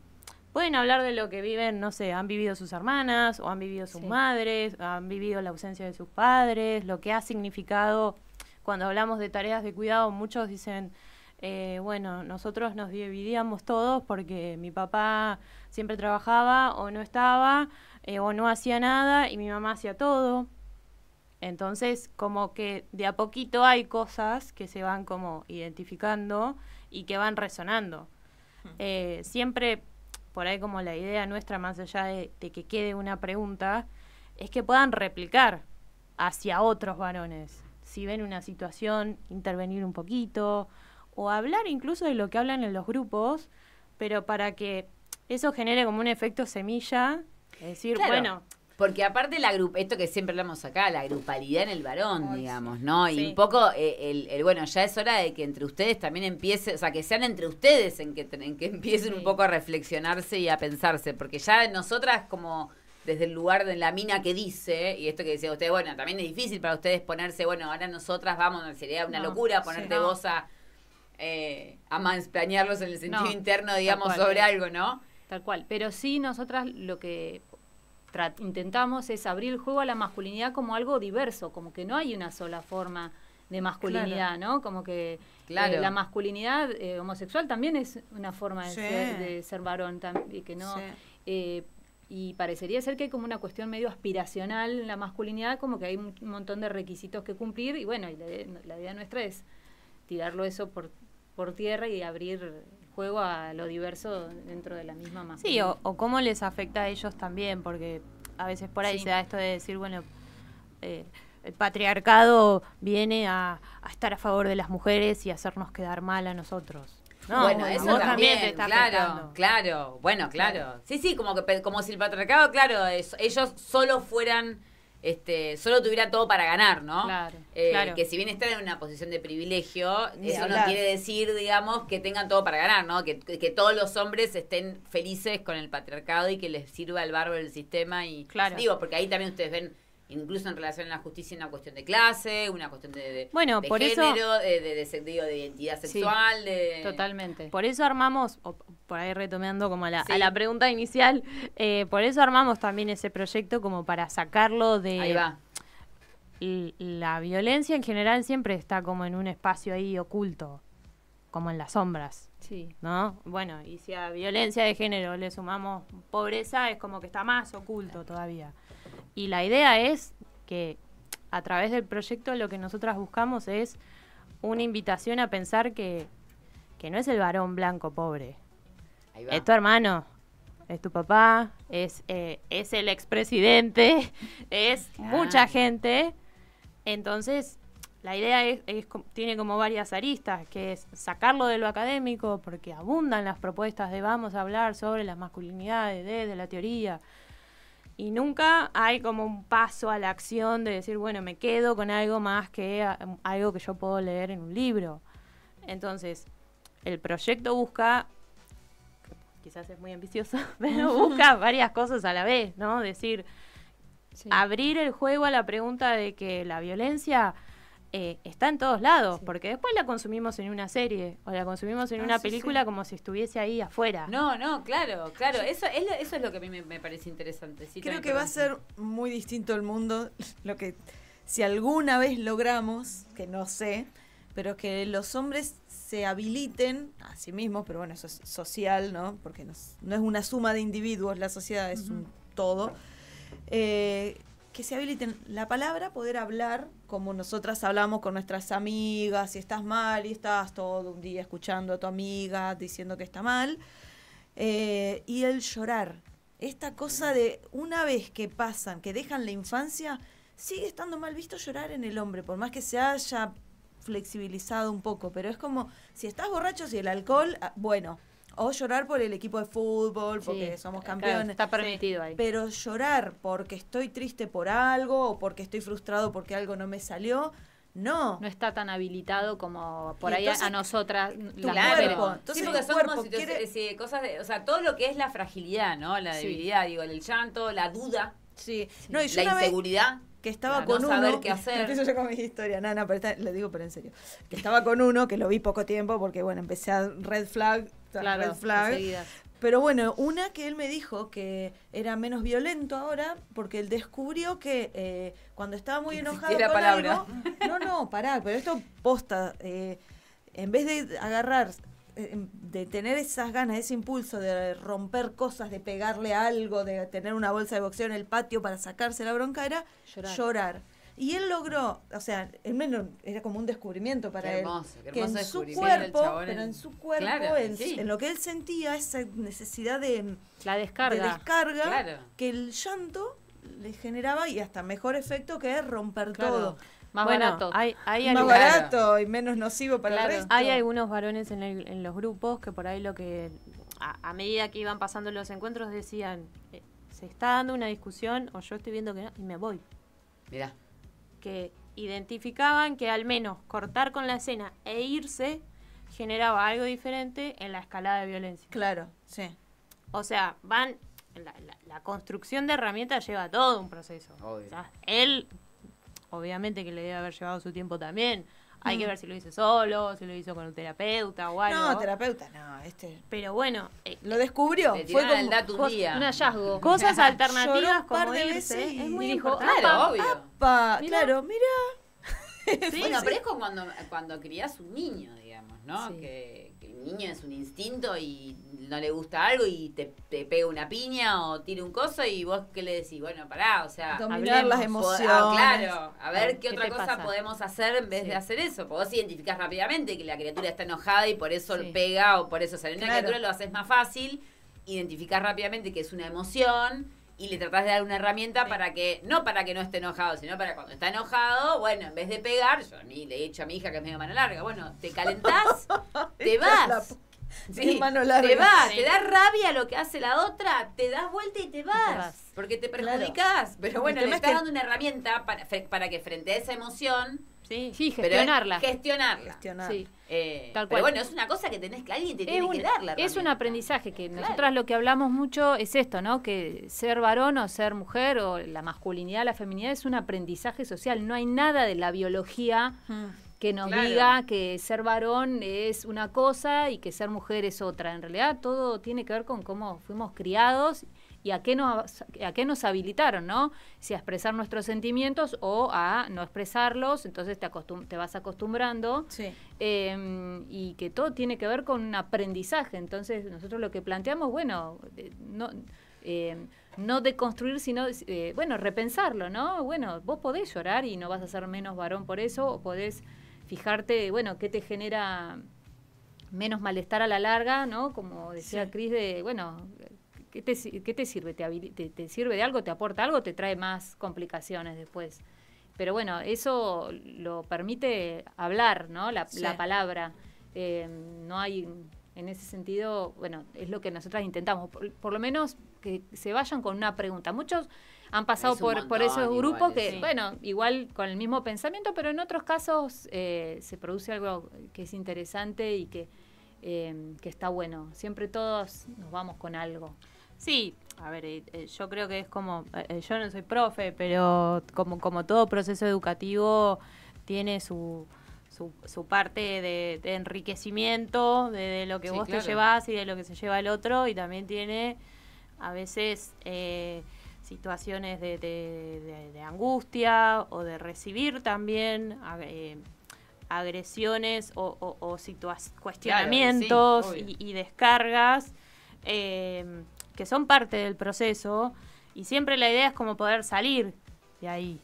pueden hablar de lo que viven, no sé, han vivido sus hermanas o han vivido sus madres, han vivido la ausencia de sus padres, lo que ha significado cuando hablamos de tareas de cuidado, muchos dicen, eh, bueno, nosotros nos dividíamos todos porque mi papá siempre trabajaba o no estaba eh, o no hacía nada y mi mamá hacía todo. Entonces, como que de a poquito hay cosas que se van como identificando y que van resonando. Hmm. Eh, siempre por ahí como la idea nuestra, más allá de, que quede una pregunta, es que puedan replicar hacia otros varones. Si ven una situación, intervenir un poquito o hablar incluso de lo que hablan en los grupos, pero para que eso genere como un efecto semilla, es decir, bueno, porque aparte la esto que siempre hablamos acá, la grupalidad en el varón, digamos, ¿no? Y un poco eh, el, bueno, ya es hora de que entre ustedes también empiece, o sea, que sean entre ustedes en que, en que empiecen un poco a reflexionarse y a pensarse, porque ya nosotras como desde el lugar de la mina que dice, y esto que decía usted, bueno, también es difícil para ustedes ponerse, bueno, ahora nosotras vamos, sería una locura ponerte vos a, eh, a en el sentido interno, digamos, sobre algo, ¿no? Tal cual, pero sí nosotras lo que intentamos es abrir el juego a la masculinidad como algo diverso, como que no hay una sola forma de masculinidad, ¿no? Como que eh, la masculinidad eh, homosexual también es una forma de, ser, de ser, varón, y que no... Eh, y parecería ser que hay como una cuestión medio aspiracional en la masculinidad, como que hay un montón de requisitos que cumplir, y bueno, y la, la idea nuestra es tirarlo eso por, por tierra y abrir juego a lo diverso dentro de la misma masa. Sí, o, cómo les afecta a ellos también, porque a veces por ahí se da esto de decir, bueno, eh, el patriarcado viene a, estar a favor de las mujeres y hacernos quedar mal a nosotros. No, bueno, eso también, está claro, claro, bueno, claro. Sí, sí, como que como si el patriarcado, claro, ellos solo fueran este, solo tuviera todo para ganar, ¿no? Claro, eh, Que si bien están en una posición de privilegio, eso no quiere decir, digamos, que tengan todo para ganar, ¿no? Que, todos los hombres estén felices con el patriarcado y que les sirva el barro del sistema y digo, porque ahí también ustedes ven incluso en relación a la justicia una cuestión de clase, una cuestión de, género, de, identidad sexual. Totalmente. Por eso armamos, por ahí retomando como a la, pregunta inicial, eh, por eso armamos también ese proyecto como para sacarlo de... Ahí va. La violencia en general siempre está como en un espacio ahí oculto, como en las sombras. Sí. ¿No? Bueno, y si a violencia de género le sumamos pobreza, es como que está más oculto todavía. Y la idea es que a través del proyecto lo que nosotras buscamos es una invitación a pensar que, no es el varón blanco pobre. Es tu hermano, es tu papá, es, eh, es el expresidente, es mucha gente. Entonces, la idea es, tiene como varias aristas, que es sacarlo de lo académico, porque abundan las propuestas de vamos a hablar sobre las masculinidades, desde la teoría, y nunca hay como un paso a la acción de decir, bueno, me quedo con algo más que um, algo que yo puedo leer en un libro. Entonces, el proyecto busca, quizás es muy ambicioso, pero busca varias cosas a la vez, ¿no? Decir, abrir el juego a la pregunta de que la violencia eh, está en todos lados, porque después la consumimos en una serie o la consumimos en ah, una película como si estuviese ahí afuera. No, no, claro, claro, eso es lo, eso es lo que a mí me, parece interesante. Creo que va a ser muy distinto el mundo, lo que si alguna vez logramos, que no sé, pero que los hombres se habiliten a sí mismos, pero bueno, eso es social, ¿no? Porque no es, una suma de individuos, la sociedad es un todo. Eh, que se habiliten la palabra, poder hablar como nosotras hablamos con nuestras amigas, si estás mal y estás todo un día escuchando a tu amiga diciendo que está mal, eh, y el llorar. Esta cosa de una vez que pasan, que dejan la infancia, sigue estando mal visto llorar en el hombre, por más que se haya flexibilizado un poco, pero es como, si estás borracho, y el alcohol, ah, bueno, o llorar por el equipo de fútbol, porque somos campeones. está permitido ahí. Pero llorar porque estoy triste por algo o porque estoy frustrado porque algo no me salió, no. No está tan habilitado como por ahí a, nosotras. Tu cuerpo. Entonces, cosas o sea, todo lo que es la fragilidad, ¿no? La debilidad, digo, el llanto, la duda. Sí. No, y la inseguridad. Que estaba con uno. Saber qué hacer. Empiezo yo con mi historia, Nana pero le digo pero en serio. Que estaba con uno, que lo vi poco tiempo, porque bueno, empecé a red flag claro, Pero bueno, una que él me dijo que era menos violento ahora, porque él descubrió que eh, cuando estaba muy enojado con palabra. algo... No, no, pará, pero esto posta. Eh, en vez de agarrar, em, de tener esas ganas, ese impulso de romper cosas, de pegarle algo, de tener una bolsa de boxeo en el patio para sacarse la bronca, era llorar. Y él logró, o sea, el menos era como un descubrimiento para él. que en su cuerpo, pero en su cuerpo, en, lo que él sentía, esa necesidad de, La descarga. descarga, que el llanto le generaba y hasta mejor efecto que romper todo. Más barato. más barato y menos nocivo para el resto. Hay algunos varones en, los grupos que por ahí lo que, a, medida que iban pasando los encuentros, decían, eh, se está dando una discusión o yo estoy viendo que no, y me voy. mira que identificaban que al menos cortar con la escena e irse generaba algo diferente en la escalada de violencia. Claro, sí. O sea, van la, construcción de herramientas lleva todo un proceso. Obvio. O él, obviamente que le debe haber llevado su tiempo también, hay que mm. ver si lo hizo solo, si lo hizo con un terapeuta o algo. No, terapeuta, no. Este... Pero bueno. Eh, lo descubrió. Fue como el dato un, día. un hallazgo. Cosas alternativas un par de es muy dijo, claro, obvio. claro, mira. sí, bueno, pero es como cuando, cuando crías un niño, digamos, ¿no? Que, el niño es un instinto y no le gusta algo y te, pega una piña o tira un coso y vos qué le decís, bueno, pará, o sea, dominar las ah, emociones. Ah, claro, a ver qué, otra cosa podemos hacer en vez de hacer eso. Porque vos identificás rápidamente que la criatura está enojada y por eso pega o por eso sale. Una criatura lo haces más fácil, identificás rápidamente que es una emoción y le tratás de dar una herramienta para que, no para que no esté enojado, sino para cuando está enojado, bueno, en vez de pegar, yo ni le he hecho a mi hija que es medio mano larga, bueno, te calentás, te vas. Sí, te vas, te da rabia lo que hace la otra, te das vuelta y te vas, porque te perjudicás. Pero bueno, le estás dando una herramienta para, para que frente a esa emoción Sí, gestionarla. gestionarla. Eh, pero bueno, es una cosa que tenés que alguien te tiene que darla. Es un aprendizaje que nosotras lo que hablamos mucho es esto, ¿no? Que ser varón o ser mujer o la masculinidad, la feminidad es un aprendizaje social. No hay nada de la biología. Mm. que nos diga que ser varón es una cosa y que ser mujer es otra. En realidad todo tiene que ver con cómo fuimos criados y a qué nos, a qué nos habilitaron, ¿no? Si a expresar nuestros sentimientos o a no expresarlos, entonces te, te vas acostumbrando sí. Em, y que todo tiene que ver con un aprendizaje. Entonces nosotros lo que planteamos, bueno, em, no... deconstruir, sino, eh, bueno, repensarlo, ¿no? Bueno, vos podés llorar y no vas a ser menos varón por eso, o podés fijarte, bueno, qué te genera menos malestar a la larga, ¿no? Como decía Cris, de, bueno, ¿Qué te, sirve? ¿Te, ¿Te, sirve de algo? ¿Te aporta algo? ¿Te trae más complicaciones después? Pero bueno, eso lo permite hablar, ¿no? La, palabra. Eh, no hay, en ese sentido, bueno, es lo que nosotras intentamos. Por, lo menos que se vayan con una pregunta. Muchos han pasado por, por, esos grupos que, bueno, igual con el mismo pensamiento, pero en otros casos eh, se produce algo que es interesante y que, eh, que está bueno. Siempre todos nos vamos con algo. Sí, a ver, eh, eh, yo creo que es como, eh, yo no soy profe, pero como, como todo proceso educativo tiene su, su, parte de, enriquecimiento, de, lo que vos te llevas y de lo que se lleva el otro, y también tiene a veces situaciones de, angustia o de recibir también agresiones o, o, cuestionamientos y, descargas. Eh, que son parte del proceso y siempre la idea es como poder salir de ahí.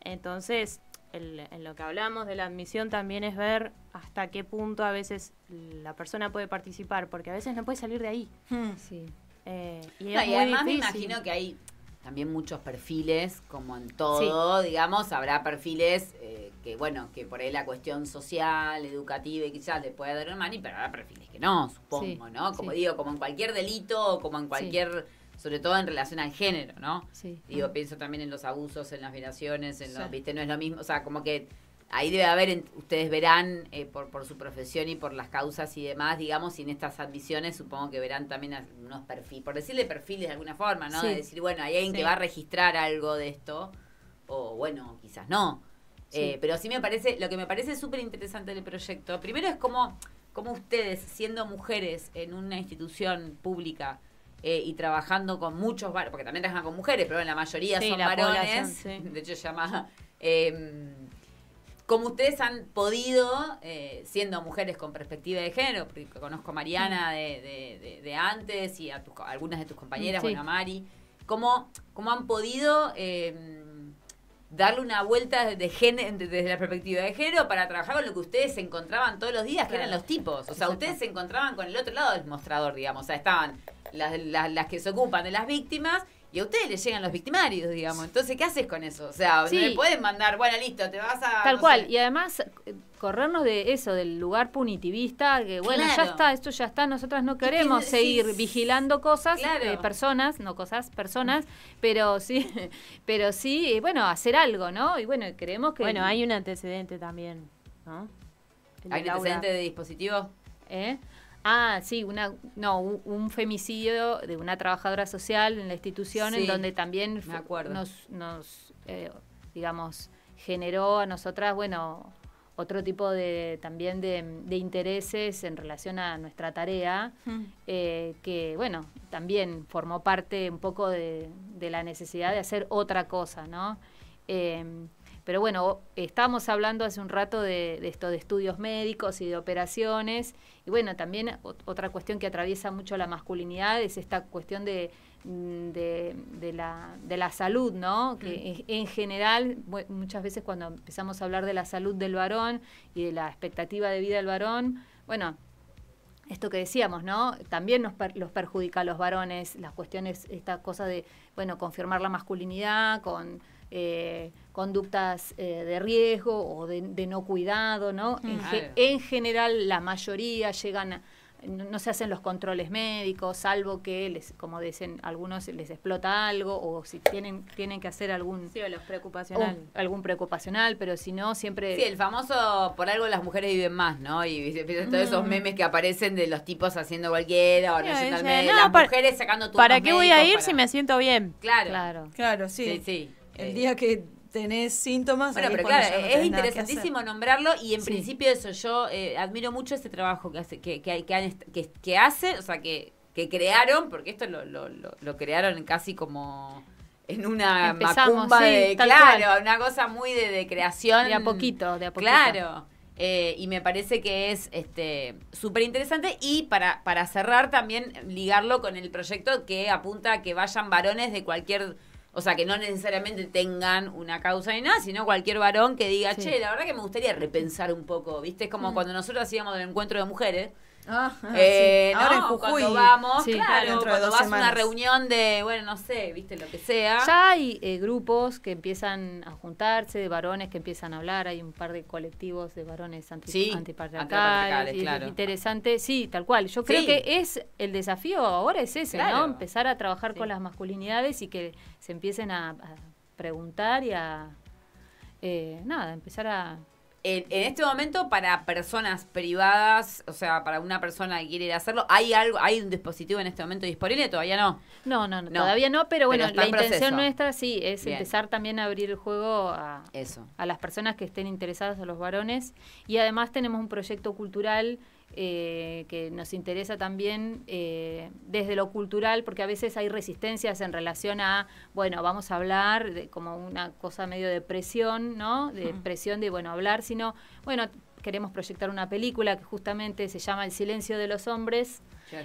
Entonces, en lo que hablamos de la admisión también es ver hasta qué punto a veces la persona puede participar, porque a veces no puede salir de ahí. Hmm. Sí. Eh, y, además me imagino que hay también muchos perfiles, como en todo, digamos, habrá perfiles eh, que, bueno, que por ahí la cuestión social, educativa y quizás le puede dar el maní pero habrá perfiles que no, supongo, ¿no? Como digo, como en cualquier delito, como en cualquier, sobre todo en relación al género, ¿no? Sí. Digo, pienso también en los abusos, en las violaciones, en los, viste, no es lo mismo, o sea, como que ahí debe haber, ustedes verán eh, por, por su profesión y por las causas y demás, digamos, y en estas admisiones supongo que verán también unos perfiles, por decirle perfiles de alguna forma, ¿no? De decir, bueno, hay alguien que va a registrar algo de esto, o bueno, quizás no. Eh, pero sí me parece, lo que me parece súper interesante del proyecto, primero es como ustedes, siendo mujeres en una institución pública, eh, y trabajando con muchos varones, porque también trabajan con mujeres, pero en la mayoría son varones, de hecho se llama em, como ustedes han podido, eh, siendo mujeres con perspectiva de género, porque conozco a Mariana mm. de, antes y a, algunas de tus compañeras, bueno, a Mari, ¿cómo, han podido em, darle una vuelta desde, género, desde la perspectiva de género para trabajar con lo que ustedes se encontraban todos los días, que eran los tipos? O sea, ustedes se encontraban con el otro lado del mostrador, digamos, o sea, estaban las, las, las que se ocupan de las víctimas y a ustedes les llegan los victimarios, digamos. Entonces, ¿qué haces con eso? O sea, no le pueden mandar, bueno, listo, te vas a... Tal cual, y además eh, corrernos de eso, del lugar punitivista, que bueno, ya está, esto ya está, nosotras no queremos seguir vigilando cosas, eh, personas, no cosas, personas, pero sí, pero sí, eh, bueno, hacer algo, ¿no? Y bueno, creemos que... Bueno, hay un antecedente también, ¿no? ¿Hay un antecedente de dispositivo? ¿Eh? Ah, sí, una, no, un femicidio de una trabajadora social en la institución, en donde también nos, eh, digamos, generó a nosotras, bueno, otro tipo de también de, intereses en relación a nuestra tarea, mm. eh, que, bueno, también formó parte un poco de, la necesidad de hacer otra cosa, ¿no? Eh, pero bueno, estábamos hablando hace un rato de, esto de estudios médicos y de operaciones. Y bueno, también otra cuestión que atraviesa mucho la masculinidad es esta cuestión de, mm, de, de la, salud, ¿no? Que mm. en, general, muchas veces cuando empezamos a hablar de la salud del varón y de la expectativa de vida del varón, bueno, esto que decíamos, ¿no? También nos los perjudica a los varones, las cuestiones, esta cosa de, bueno, confirmar la masculinidad, con eh, conductas eh, de riesgo o de, no cuidado, ¿no? Mm. En, general, la mayoría llegan no, se hacen los controles médicos, salvo que, les, como dicen algunos, les explota algo o si tienen tienen que hacer algún... Sí, los preocupacional. algún preocupacional, pero si no, siempre... Sí, el famoso, por algo las mujeres viven más, ¿no? Y, todos esos mm. memes que aparecen de los tipos haciendo cualquiera o las mujeres sacando tu ¿Para qué voy a ir si me siento bien? Claro. Claro, claro Sí, sí. El eh, día que tenés síntomas. Bueno, pero claro, es interesantísimo nombrarlo y en principio eso, yo eh, admiro mucho ese trabajo que hace, que, que, que, que hace, o sea, que, que crearon, porque esto lo, lo, lo, crearon casi como en una macumba claro, una cosa muy de, creación. De a poquito, de a poquito. Claro. Eh, y me parece que es este súper interesante. Y para, para cerrar, también ligarlo con el proyecto que apunta a que vayan varones de cualquier o sea, que no necesariamente tengan una causa en nada, sino cualquier varón que diga, che, la verdad que me gustaría repensar un poco, ¿viste? Es como mm. cuando nosotros hacíamos el encuentro de mujeres, eh, cuando vamos, claro, cuando vas a una reunión de, bueno, no sé, viste lo que sea. Ya hay eh, grupos que empiezan a juntarse, de varones que empiezan a hablar, hay un par de colectivos de varones anti sí, Interesante, sí, tal cual. Yo creo que es el desafío ahora es ese, ¿no? Empezar a trabajar con las masculinidades y que se empiecen a, preguntar y a eh, nada, empezar a en, este momento para personas privadas, o sea, para una persona que quiere hacerlo, ¿hay algo, hay un dispositivo en este momento disponible? Todavía no. No, no, todavía no, pero bueno, la intención nuestra sí es empezar también a abrir el juego a, a las personas que estén interesadas, a los varones, y además tenemos un proyecto cultural eh, que nos interesa también eh, desde lo cultural, porque a veces hay resistencias en relación a, bueno, vamos a hablar de, como una cosa medio de presión, ¿no? De presión de, bueno, hablar, sino, bueno, queremos proyectar una película que justamente se llama El silencio de los hombres,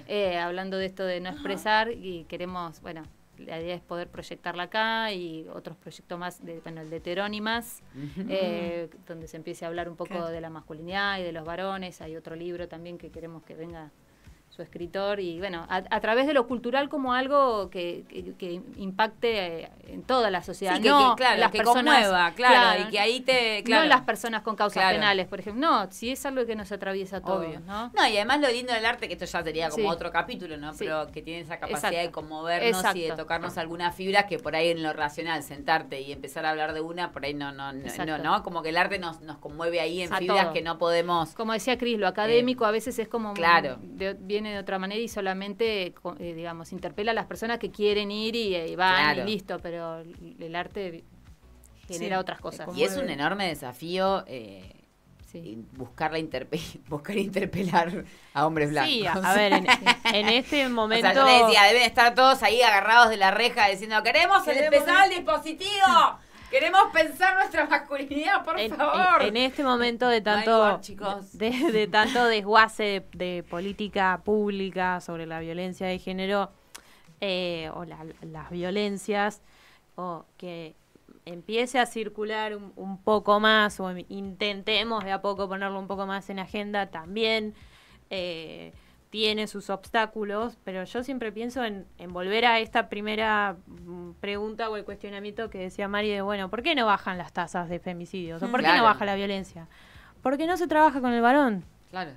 eh, hablando de esto de no expresar y queremos, bueno, la idea es poder proyectarla acá y otros proyectos más, de, bueno, el de Terónimas, eh, donde se empiece a hablar un poco de la masculinidad y de los varones. Hay otro libro también que queremos que venga su escritor, y bueno, a, través de lo cultural como algo que, que, impacte eh, en toda la sociedad. que, no claro, las que conmueva, claro, y que ahí te... No las personas con causas penales, por ejemplo. No, si es algo que nos atraviesa todo. ¿no? no, y además lo lindo del arte, que esto ya sería como otro capítulo, ¿no? Pero que tiene esa capacidad de conmovernos y de tocarnos algunas fibras que por ahí en lo racional, sentarte y empezar a hablar de una, por ahí no, no, no, no, Como que el arte nos, nos conmueve ahí en fibras que no podemos... Como decía Cris, lo eh, académico a veces es como... Claro. De, viene de otra manera y solamente, eh, digamos, interpela a las personas que quieren ir y, eh, van y listo, pero el arte genera otras cosas. Y es un enorme desafío. Eh, buscar, la interpelar a hombres blancos. Sí, a ver, en, este momento... deben estar todos ahí agarrados de la reja diciendo, queremos, queremos empezar el dispositivo. Queremos pensar nuestra masculinidad, por favor. En, este momento de tanto, De, tanto desguace de, política pública sobre la violencia de género eh, o las violencias, o que empiece a circular un, poco más o intentemos de a poco ponerlo un poco más en agenda también. Eh, tiene sus obstáculos, pero yo siempre pienso en, volver a esta primera mm, pregunta o el cuestionamiento que decía Mari de, bueno, ¿por qué no bajan las tasas de femicidios? ¿O mm. por qué no baja la violencia? Porque no se trabaja con el varón. Claro.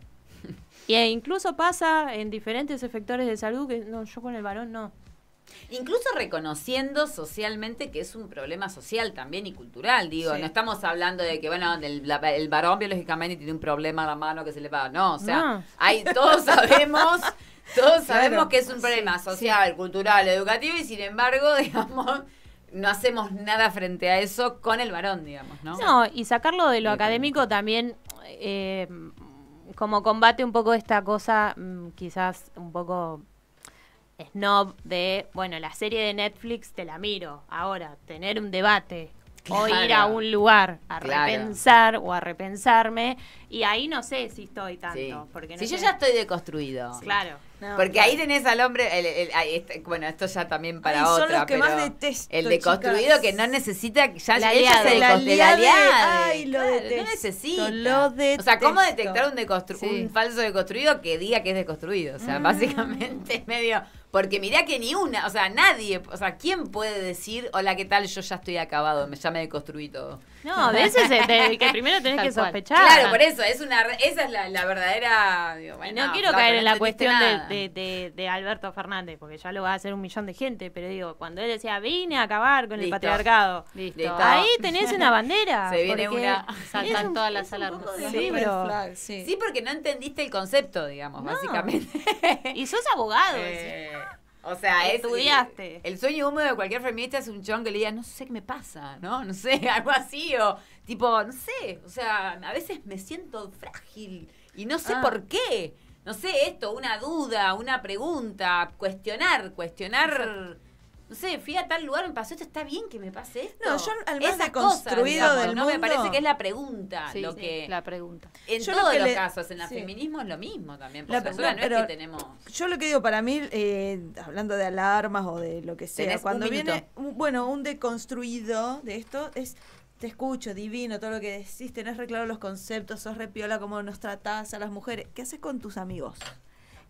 Y e incluso pasa en diferentes efectores de salud que no, yo con el varón no. Incluso reconociendo socialmente que es un problema social también y cultural, digo, no estamos hablando de que, bueno, el, varón biológicamente tiene un problema a la mano que se le va, no, o sea, todos sabemos... Todos sabemos que es un problema social, cultural, educativo y sin embargo, digamos, no hacemos nada frente a eso con el varón, digamos, ¿no? No, y sacarlo de lo académico también eh, como combate un poco esta cosa mm, quizás un poco snob de, bueno, la serie de Netflix te la miro. Ahora, tener un debate o ir a un lugar a repensar o a repensarme. Y ahí no sé si estoy tanto. Porque si yo ya estoy deconstruido. Claro. porque ahí tenés al hombre, bueno, esto ya también para otro. otra. Son los que más detesto, el deconstruido que no necesita, ya ella se la, Ay, lo detesto, No necesita. O sea, ¿cómo detectar un, un falso deconstruido que diga que es deconstruido? O sea, mm. básicamente es medio porque mirá que ni una, o sea, nadie, o sea, ¿quién puede decir, hola, ¿qué tal? Yo ya estoy acabado, me, ya me deconstruí todo. No, a veces es que primero tenés que sospechar. Claro, por eso, es una, esa es la, verdadera... no, quiero caer en la cuestión de, Alberto Fernández, porque ya lo va a hacer un millón de gente, pero digo, cuando él decía, vine a acabar con el patriarcado, ahí tenés una bandera. Se viene una... Saltan todas las alarmas. Sí, sí. porque no entendiste el concepto, digamos, básicamente. Y sos abogado. Eh. O sea, estudiaste. el, sueño húmedo de cualquier feminista es un chon que le diga, no sé qué me pasa, ¿no? No sé, algo así, o tipo, no sé, o sea, a veces me siento frágil y no sé ah. por qué. No sé, esto, una duda, una pregunta, cuestionar, cuestionar no sé, fui a tal lugar, me pasó esto, está bien que me pase esto. No, yo al menos deconstruido del ¿no? Me parece que es la pregunta. lo que, la pregunta. En todos los casos, en el feminismo es lo mismo también. la persona no es que tenemos. Yo lo que digo para mí, eh, hablando de alarmas o de lo que sea, cuando viene, un, bueno, un deconstruido de esto es te escucho, divino, todo lo que decís, tenés reclaro los conceptos, sos repiola, como nos tratás a las mujeres. ¿Qué haces con tus amigos?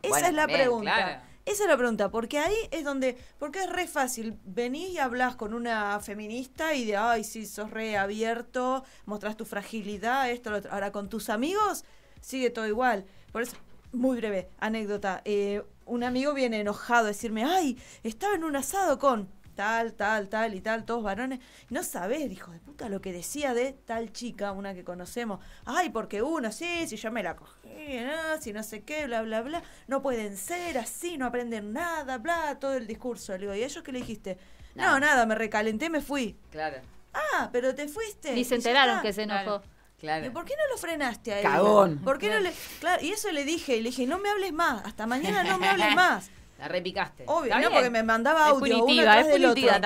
Esa es la pregunta. Esa es la pregunta, porque ahí es donde, porque es re fácil, venís y hablas con una feminista y de, ay, sí, sos re abierto, mostrás tu fragilidad, esto, lo otro. Ahora, con tus amigos sigue todo igual. Por eso, muy breve, anécdota. Eh, un amigo viene enojado a decirme, ay, estaba en un asado con tal, tal, tal y tal, todos varones. No sabes hijo de puta, lo que decía de tal chica, una que conocemos. Ay, porque uno, sí, si yo me la cogí, ¿no? si no sé qué, bla, bla, bla. No pueden ser así, no aprenden nada, bla, todo el discurso. Le digo, ¿y ellos qué le dijiste? No, nada, me recalenté, me fui. Claro. Ah, pero te fuiste. Ni se enteraron que se enojó. Claro. ¿Y por qué no lo frenaste a él? ¿Por qué no Claro, y eso le dije, y le dije, no me hables más, hasta mañana no me hables más. La repicaste. Obvio, porque me mandaba audio. Es punitiva, es punitiva.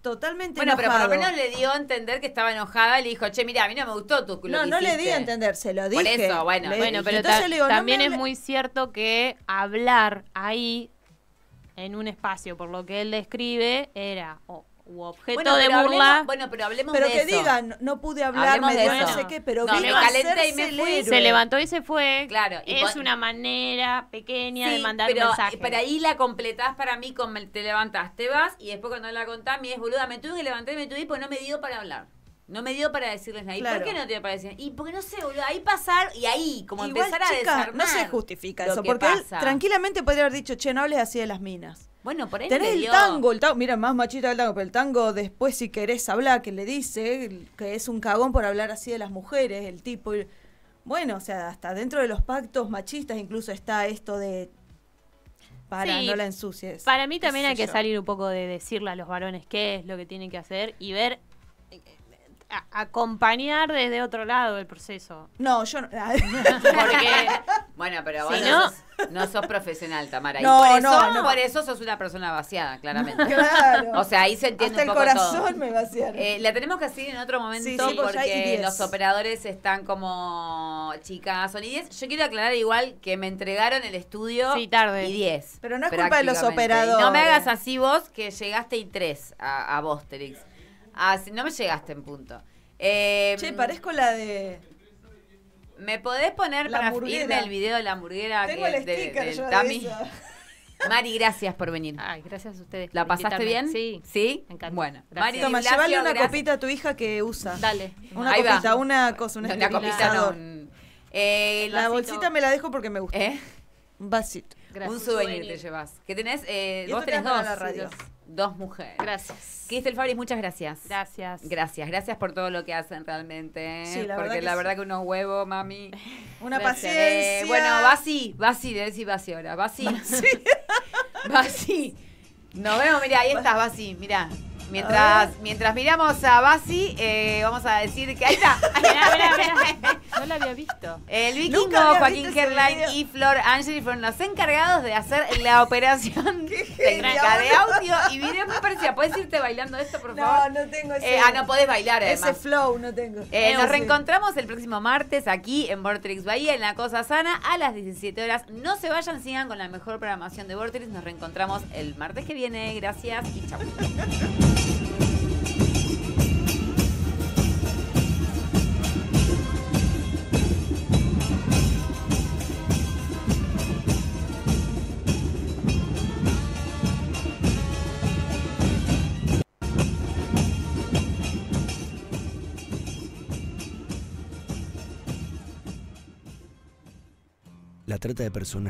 Totalmente Bueno, pero por lo menos le dio a entender que estaba enojada y le dijo, che, mira, a mí no me gustó tu hiciste. No, no le di a entender, se lo dije. Por eso, bueno. bueno, pero también es muy cierto que hablar ahí, en un espacio, por lo que él describe, era u objeto de burla. bueno, pero hablemos de eso. Pero que digan, no pude hablar, me no sé qué, pero no, me y me Se levantó y se fue. Claro. es una manera pequeña de mandar pero, Y Pero ahí la completás para mí con te levantás, te vas y después cuando la contás, mi es boluda, me tuve que levantar y me tuve pues no me dio para hablar. No me dio para decirles nada. ¿Y por qué no te dio Y porque no sé, boludo. Ahí pasar y ahí, como empezar a No se justifica eso, porque tranquilamente podría haber dicho, che, no hables así de las minas. Bueno, por ahí Tenés el tango, el tango, mira, más machista que el tango, pero el tango después si querés hablar, que le dice que es un cagón por hablar así de las mujeres, el tipo. Bueno, o sea, hasta dentro de los pactos machistas incluso está esto de para no la ensucies. Para mí también hay que salir un poco de decirle a los varones qué es lo que tienen que hacer y ver acompañar desde otro lado el proceso. No, yo no. Ah. Porque, bueno, pero vos no, sos, profesional, Tamara. No, por eso, no, Por eso sos una persona vaciada, claramente. Claro. O sea, ahí se entiende un poco el corazón me vaciaron. Eh, la tenemos que hacer en otro momento pues porque los operadores están como chicas, son Yo quiero aclarar igual que me entregaron el estudio tarde. y 10. Pero no es culpa de los operadores. No me hagas así vos que llegaste y tres a, a vos, Terix. Ah, no me llegaste en punto. Eh, che, parezco la de. ¿Me podés poner la para hamburguera. irme el video de la hamburguera que, el de, sticker, del Tami? Mari, gracias por venir. Ay, gracias a ustedes. ¿La pasaste bien? Sí. ¿Sí? Encantado. Bueno, Mari, Toma, llévale una copita a tu hija que usa. Dale. Una copita, una cosa, una, una copita. No, eh, la bolsita me la dejo porque me gusta. ¿Eh? Un vasito. Un souvenir, te llevas. ¿Qué tenés? Eh, vos dos. La dos dos mujeres. Gracias. Cristel Fabri, muchas gracias. Gracias. Gracias, gracias por todo lo que hacen realmente. ¿eh? Sí, la porque la verdad que unos huevos, mami. Una paciencia. Eh, bueno, va así, va así, debe decir va así ahora. Va así. Va así. Nos vemos, mira, ahí estás, va así, mira. Mientras, mientras miramos a Basi, eh, vamos a decir que ahí está. No la había visto. El vikingo, Joaquín y Flor Angeli fueron los encargados de hacer la operación técnica de audio y video. Me parecía, ¿puedes irte bailando esto, por favor? No, no tengo eh, ese. ah, no podés bailar, además. Ese flow no tengo. Eh, nos reencontramos el próximo martes aquí en Vortrix Bahía, en La Cosa Sana, a las 17 horas. No se vayan, sigan con la mejor programación de Vortrix. Nos reencontramos el martes que viene. Gracias y chao. La trata de personas